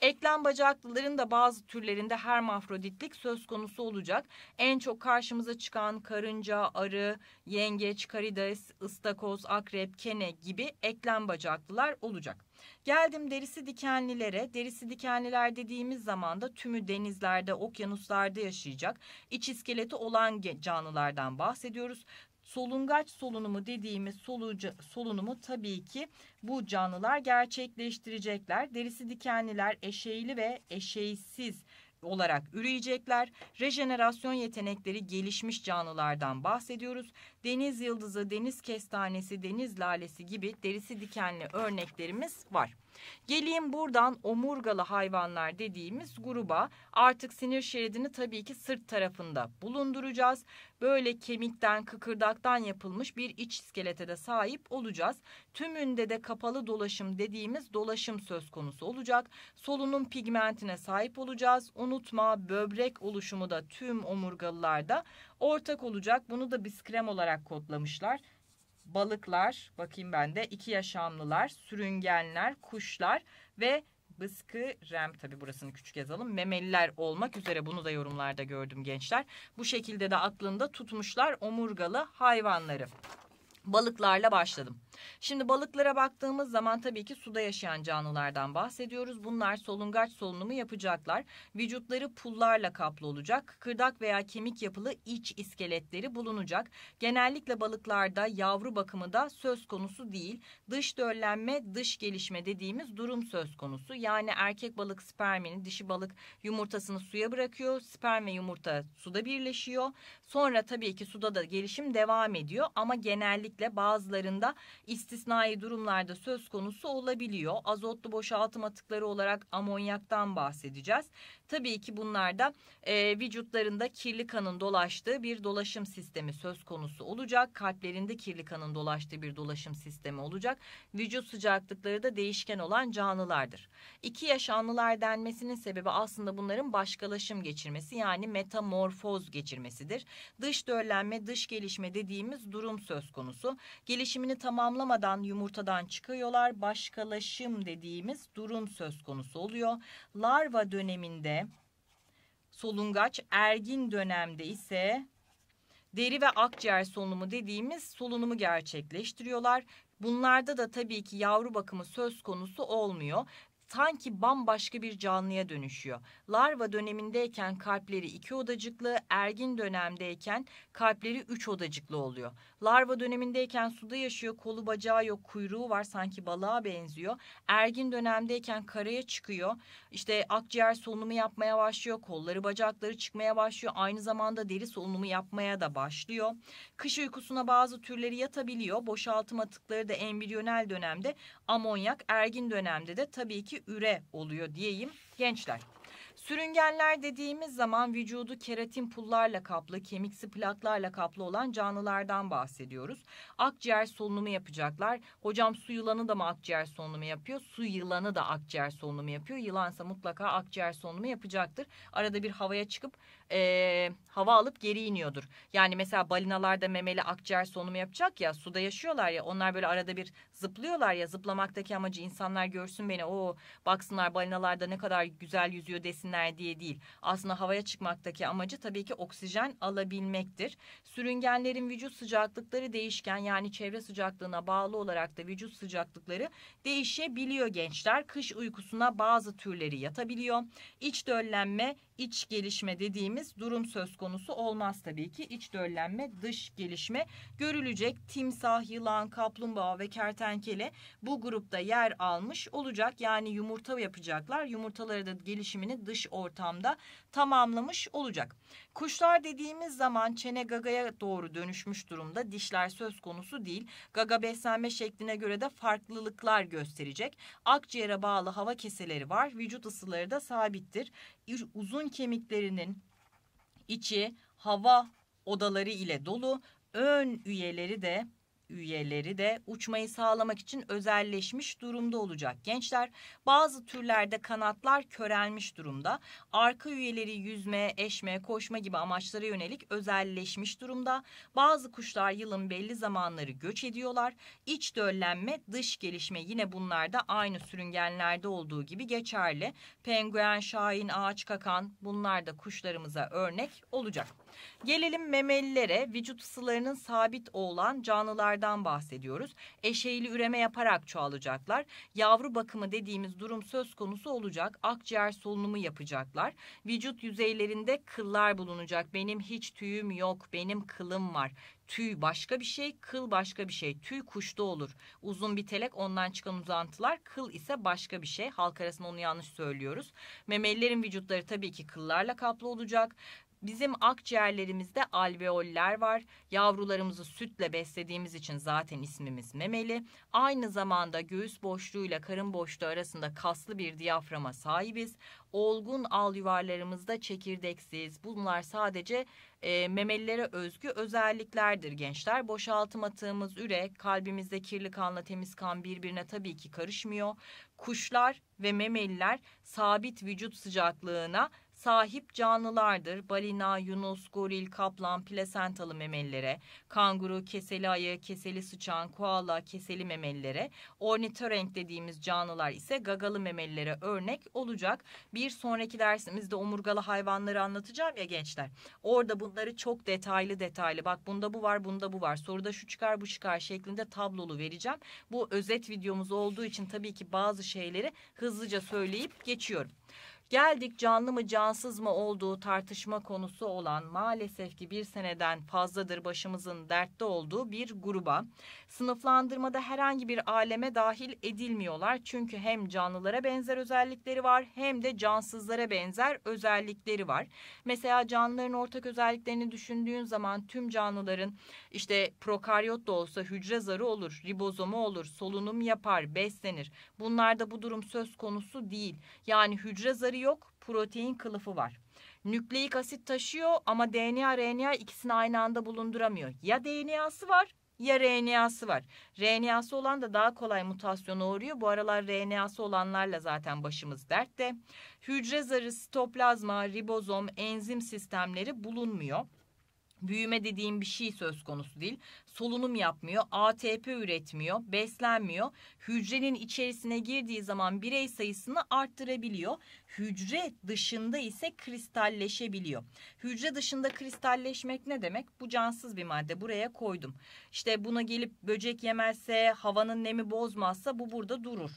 Eklem bacaklıların da bazı türlerinde hermafroditlik söz konusu olacak. En çok karşımıza çıkan karınca, arı, yengeç, karides, ıstakoz, akrep, kene gibi eklem bacaklılar olacak. Geldim derisi dikenlilere. Derisi dikenliler dediğimiz zaman da tümü denizlerde, okyanuslarda yaşayacak iç iskeleti olan canlılardan bahsediyoruz solungaç solunumu dediğimiz solucu, solunumu tabii ki bu canlılar gerçekleştirecekler. Derisi dikenliler eşeğli ve eşeğsiz olarak üreyecekler. Rejenerasyon yetenekleri gelişmiş canlılardan bahsediyoruz. Deniz yıldızı, deniz kestanesi, deniz lalesi gibi derisi dikenli örneklerimiz var. Geleyim buradan omurgalı hayvanlar dediğimiz gruba artık sinir şeridini tabii ki sırt tarafında bulunduracağız. Böyle kemikten, kıkırdaktan yapılmış bir iç iskelete de sahip olacağız. Tümünde de kapalı dolaşım dediğimiz dolaşım söz konusu olacak. Solunum pigmentine sahip olacağız. Unutma böbrek oluşumu da tüm omurgalılarda ortak olacak. Bunu da biskrem olarak kodlamışlar balıklar, bakayım ben de iki yaşamlılar, sürüngenler, kuşlar ve bıskı rem tabi burasını küçük yazalım. Memeliler olmak üzere bunu da yorumlarda gördüm gençler. Bu şekilde de aklında tutmuşlar omurgalı hayvanları. Balıklarla başladım. Şimdi balıklara baktığımız zaman tabii ki suda yaşayan canlılardan bahsediyoruz. Bunlar solungaç solunumu yapacaklar. Vücutları pullarla kaplı olacak. Kırdak veya kemik yapılı iç iskeletleri bulunacak. Genellikle balıklarda yavru bakımı da söz konusu değil. Dış döllenme, dış gelişme dediğimiz durum söz konusu. Yani erkek balık spermini, dişi balık yumurtasını suya bırakıyor. Sperm ve yumurta suda birleşiyor. Sonra tabii ki suda da gelişim devam ediyor ama genellikle bazılarında istisnai durumlarda söz konusu olabiliyor. Azotlu boşaltım atıkları olarak amonyaktan bahsedeceğiz. Tabii ki bunlarda e, vücutlarında kirli kanın dolaştığı bir dolaşım sistemi söz konusu olacak. Kalplerinde kirli kanın dolaştığı bir dolaşım sistemi olacak. Vücut sıcaklıkları da değişken olan canlılardır. İki yaş anlılar denmesinin sebebi aslında bunların başkalaşım geçirmesi yani metamorfoz geçirmesidir. Dış döllenme, dış gelişme dediğimiz durum söz konusu. Gelişimini tamamlamadan yumurtadan çıkıyorlar. Başkalaşım dediğimiz durum söz konusu oluyor. Larva döneminde solungaç, ergin dönemde ise deri ve akciğer solunumu dediğimiz solunumu gerçekleştiriyorlar. Bunlarda da tabii ki yavru bakımı söz konusu olmuyor sanki bambaşka bir canlıya dönüşüyor. Larva dönemindeyken kalpleri iki odacıklı, ergin dönemdeyken kalpleri üç odacıklı oluyor. Larva dönemindeyken suda yaşıyor, kolu bacağı yok, kuyruğu var sanki balığa benziyor. Ergin dönemdeyken karaya çıkıyor, işte akciğer solunumu yapmaya başlıyor, kolları bacakları çıkmaya başlıyor. Aynı zamanda deri solunumu yapmaya da başlıyor. Kış uykusuna bazı türleri yatabiliyor. Boşaltım atıkları da embriyonel dönemde amonyak, ergin dönemde de tabii ki üre oluyor diyeyim gençler. Sürüngenler dediğimiz zaman vücudu keratin pullarla kaplı, kemiksi plaklarla kaplı olan canlılardan bahsediyoruz. Akciğer solunumu yapacaklar. Hocam su yılanı da mı akciğer solunumu yapıyor? Su yılanı da akciğer solunumu yapıyor. Yılansa mutlaka akciğer solunumu yapacaktır. Arada bir havaya çıkıp e, hava alıp geri iniyordur. Yani mesela balinalarda memeli akciğer solunumu yapacak ya suda yaşıyorlar ya onlar böyle arada bir zıplıyorlar ya zıplamaktaki amacı insanlar görsün beni o baksınlar balinalarda ne kadar güzel yüzüyor desin etsinler diye değil. Aslında havaya çıkmaktaki amacı tabii ki oksijen alabilmektir. Sürüngenlerin vücut sıcaklıkları değişken yani çevre sıcaklığına bağlı olarak da vücut sıcaklıkları değişebiliyor gençler. Kış uykusuna bazı türleri yatabiliyor. İç döllenme iç gelişme dediğimiz durum söz konusu olmaz tabii ki. İç döllenme, dış gelişme görülecek. Timsah, yılan, kaplumbağa ve kertenkele bu grupta yer almış olacak. Yani yumurta yapacaklar. Yumurtaları da gelişimini dış ortamda tamamlamış olacak. Kuşlar dediğimiz zaman çene gagaya doğru dönüşmüş durumda. Dişler söz konusu değil. Gaga beslenme şekline göre de farklılıklar gösterecek. Akciğere bağlı hava keseleri var. Vücut ısıları da sabittir. Uzun burun kemiklerinin içi hava odaları ile dolu, ön üyeleri de üyeleri de uçmayı sağlamak için özelleşmiş durumda olacak. Gençler bazı türlerde kanatlar körelmiş durumda. Arka üyeleri yüzme, eşme, koşma gibi amaçlara yönelik özelleşmiş durumda. Bazı kuşlar yılın belli zamanları göç ediyorlar. İç döllenme, dış gelişme yine bunlarda aynı sürüngenlerde olduğu gibi geçerli. Penguen, şahin, ağaç kakan bunlar da kuşlarımıza örnek olacak. Gelelim memelilere. Vücut ısılarının sabit olan canlılardan bahsediyoruz. Eşeğili üreme yaparak çoğalacaklar. Yavru bakımı dediğimiz durum söz konusu olacak. Akciğer solunumu yapacaklar. Vücut yüzeylerinde kıllar bulunacak. Benim hiç tüyüm yok. Benim kılım var. Tüy başka bir şey, kıl başka bir şey. Tüy kuşta olur. Uzun bir telek ondan çıkan uzantılar. Kıl ise başka bir şey. Halk arasında onu yanlış söylüyoruz. Memelilerin vücutları tabii ki kıllarla kaplı olacak. Bizim akciğerlerimizde alveoller var. Yavrularımızı sütle beslediğimiz için zaten ismimiz memeli. Aynı zamanda göğüs boşluğuyla karın boşluğu arasında kaslı bir diyaframa sahibiz. Olgun al yuvarlarımızda çekirdeksiz. Bunlar sadece e, memelilere özgü özelliklerdir gençler. Boşaltım atığımız üre, kalbimizde kirli kanla temiz kan birbirine tabii ki karışmıyor. Kuşlar ve memeliler sabit vücut sıcaklığına sahip canlılardır. Balina, yunus, goril, kaplan, plasentalı memelilere, kanguru, keseli ayı, keseli sıçan, koala, keseli memelilere, ornitorenk dediğimiz canlılar ise gagalı memelilere örnek olacak. Bir sonraki dersimizde omurgalı hayvanları anlatacağım ya gençler. Orada bunları çok detaylı detaylı bak bunda bu var bunda bu var soruda şu çıkar bu çıkar şeklinde tablolu vereceğim. Bu özet videomuz olduğu için tabii ki bazı şeyleri hızlıca söyleyip geçiyorum. Geldik canlı mı cansız mı olduğu tartışma konusu olan maalesef ki bir seneden fazladır başımızın dertte olduğu bir gruba. Sınıflandırmada herhangi bir aleme dahil edilmiyorlar. Çünkü hem canlılara benzer özellikleri var hem de cansızlara benzer özellikleri var. Mesela canlıların ortak özelliklerini düşündüğün zaman tüm canlıların işte prokaryot da olsa hücre zarı olur, ribozomu olur, solunum yapar, beslenir. Bunlarda bu durum söz konusu değil. Yani hücre zarı kılıfları yok, protein kılıfı var. Nükleik asit taşıyor ama DNA, RNA ikisini aynı anda bulunduramıyor. Ya DNA'sı var ya RNA'sı var. RNA'sı olan da daha kolay mutasyona uğruyor. Bu aralar RNA'sı olanlarla zaten başımız dertte. Hücre zarı, sitoplazma, ribozom, enzim sistemleri bulunmuyor büyüme dediğim bir şey söz konusu değil. Solunum yapmıyor, ATP üretmiyor, beslenmiyor. Hücrenin içerisine girdiği zaman birey sayısını arttırabiliyor. Hücre dışında ise kristalleşebiliyor. Hücre dışında kristalleşmek ne demek? Bu cansız bir madde. Buraya koydum. İşte buna gelip böcek yemezse, havanın nemi bozmazsa bu burada durur.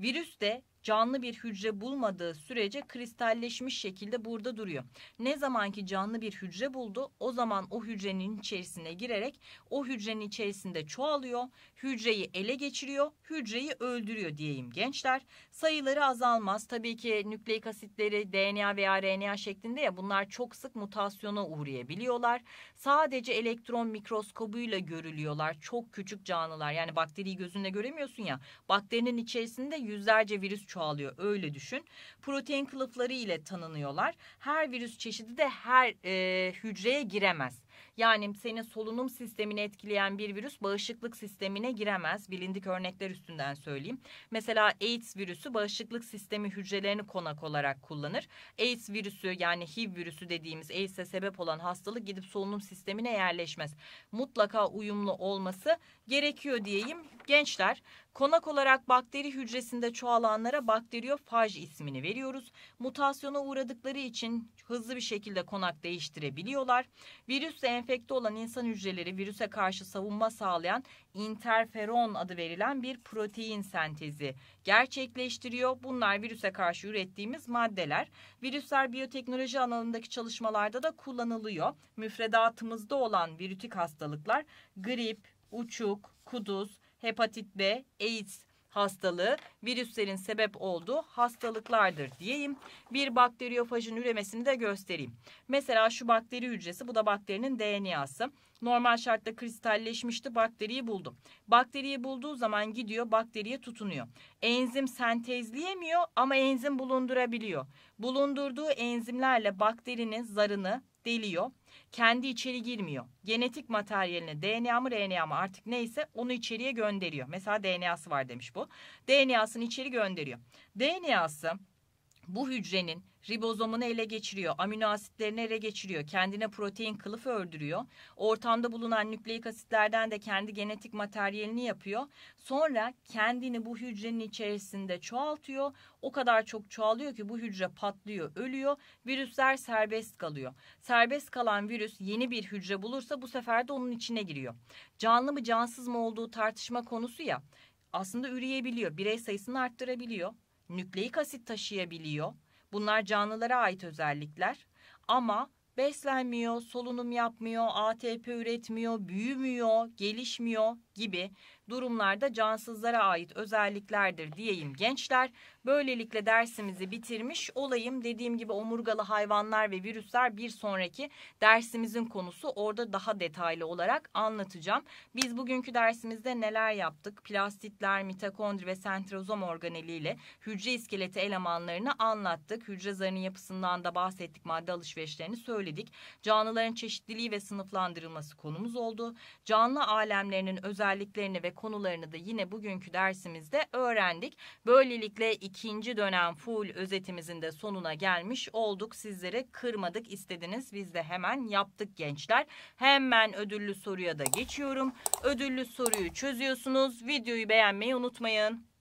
Virüs de canlı bir hücre bulmadığı sürece kristalleşmiş şekilde burada duruyor. Ne zaman ki canlı bir hücre buldu o zaman o hücrenin içerisine girerek o hücrenin içerisinde çoğalıyor. Hücreyi ele geçiriyor, hücreyi öldürüyor diyeyim gençler. Sayıları azalmaz. Tabii ki nükleik asitleri DNA veya RNA şeklinde ya bunlar çok sık mutasyona uğrayabiliyorlar. Sadece elektron mikroskobuyla görülüyorlar. Çok küçük canlılar yani bakteriyi gözünle göremiyorsun ya. Bakterinin içerisinde yüzlerce virüs çoğalıyor öyle düşün. Protein kılıfları ile tanınıyorlar. Her virüs çeşidi de her e, hücreye giremez. Yani senin solunum sistemini etkileyen bir virüs bağışıklık sistemine giremez. Bilindik örnekler üstünden söyleyeyim. Mesela AIDS virüsü bağışıklık sistemi hücrelerini konak olarak kullanır. AIDS virüsü yani HIV virüsü dediğimiz AIDS'e sebep olan hastalık gidip solunum sistemine yerleşmez. Mutlaka uyumlu olması gerekiyor diyeyim. Gençler Konak olarak bakteri hücresinde çoğalanlara bakteriyofaj ismini veriyoruz. Mutasyona uğradıkları için hızlı bir şekilde konak değiştirebiliyorlar. Virüsle enfekte olan insan hücreleri virüse karşı savunma sağlayan interferon adı verilen bir protein sentezi gerçekleştiriyor. Bunlar virüse karşı ürettiğimiz maddeler. Virüsler biyoteknoloji alanındaki çalışmalarda da kullanılıyor. Müfredatımızda olan virütik hastalıklar grip, uçuk, kuduz, hepatit B, AIDS hastalığı virüslerin sebep olduğu hastalıklardır diyeyim. Bir bakteriyofajın üremesini de göstereyim. Mesela şu bakteri hücresi bu da bakterinin DNA'sı. Normal şartta kristalleşmişti bakteriyi buldum. Bakteriyi bulduğu zaman gidiyor bakteriye tutunuyor. Enzim sentezleyemiyor ama enzim bulundurabiliyor. Bulundurduğu enzimlerle bakterinin zarını deliyor. Kendi içeri girmiyor. Genetik materyalini, DNA mı RNA mı artık neyse onu içeriye gönderiyor. Mesela DNA'sı var demiş bu. DNA'sını içeri gönderiyor. DNA'sı bu hücrenin ribozomunu ele geçiriyor, amino asitlerini ele geçiriyor, kendine protein kılıf ördürüyor, Ortamda bulunan nükleik asitlerden de kendi genetik materyalini yapıyor. Sonra kendini bu hücrenin içerisinde çoğaltıyor. O kadar çok çoğalıyor ki bu hücre patlıyor, ölüyor. Virüsler serbest kalıyor. Serbest kalan virüs yeni bir hücre bulursa bu sefer de onun içine giriyor. Canlı mı cansız mı olduğu tartışma konusu ya. Aslında üreyebiliyor, birey sayısını arttırabiliyor, nükleik asit taşıyabiliyor Bunlar canlılara ait özellikler ama beslenmiyor, solunum yapmıyor, ATP üretmiyor, büyümüyor, gelişmiyor gibi durumlarda cansızlara ait özelliklerdir diyeyim gençler. Böylelikle dersimizi bitirmiş olayım. Dediğim gibi omurgalı hayvanlar ve virüsler bir sonraki dersimizin konusu. Orada daha detaylı olarak anlatacağım. Biz bugünkü dersimizde neler yaptık? Plastitler, mitokondri ve sentrozom organeliyle hücre iskeleti elemanlarını anlattık. Hücre zarının yapısından da bahsettik. Madde alışverişlerini söyledik. Canlıların çeşitliliği ve sınıflandırılması konumuz oldu. Canlı alemlerinin özel özelliklerini ve konularını da yine bugünkü dersimizde öğrendik. Böylelikle ikinci dönem full özetimizin de sonuna gelmiş olduk. Sizlere kırmadık istediniz. Biz de hemen yaptık gençler. Hemen ödüllü soruya da geçiyorum. Ödüllü soruyu çözüyorsunuz. Videoyu beğenmeyi unutmayın.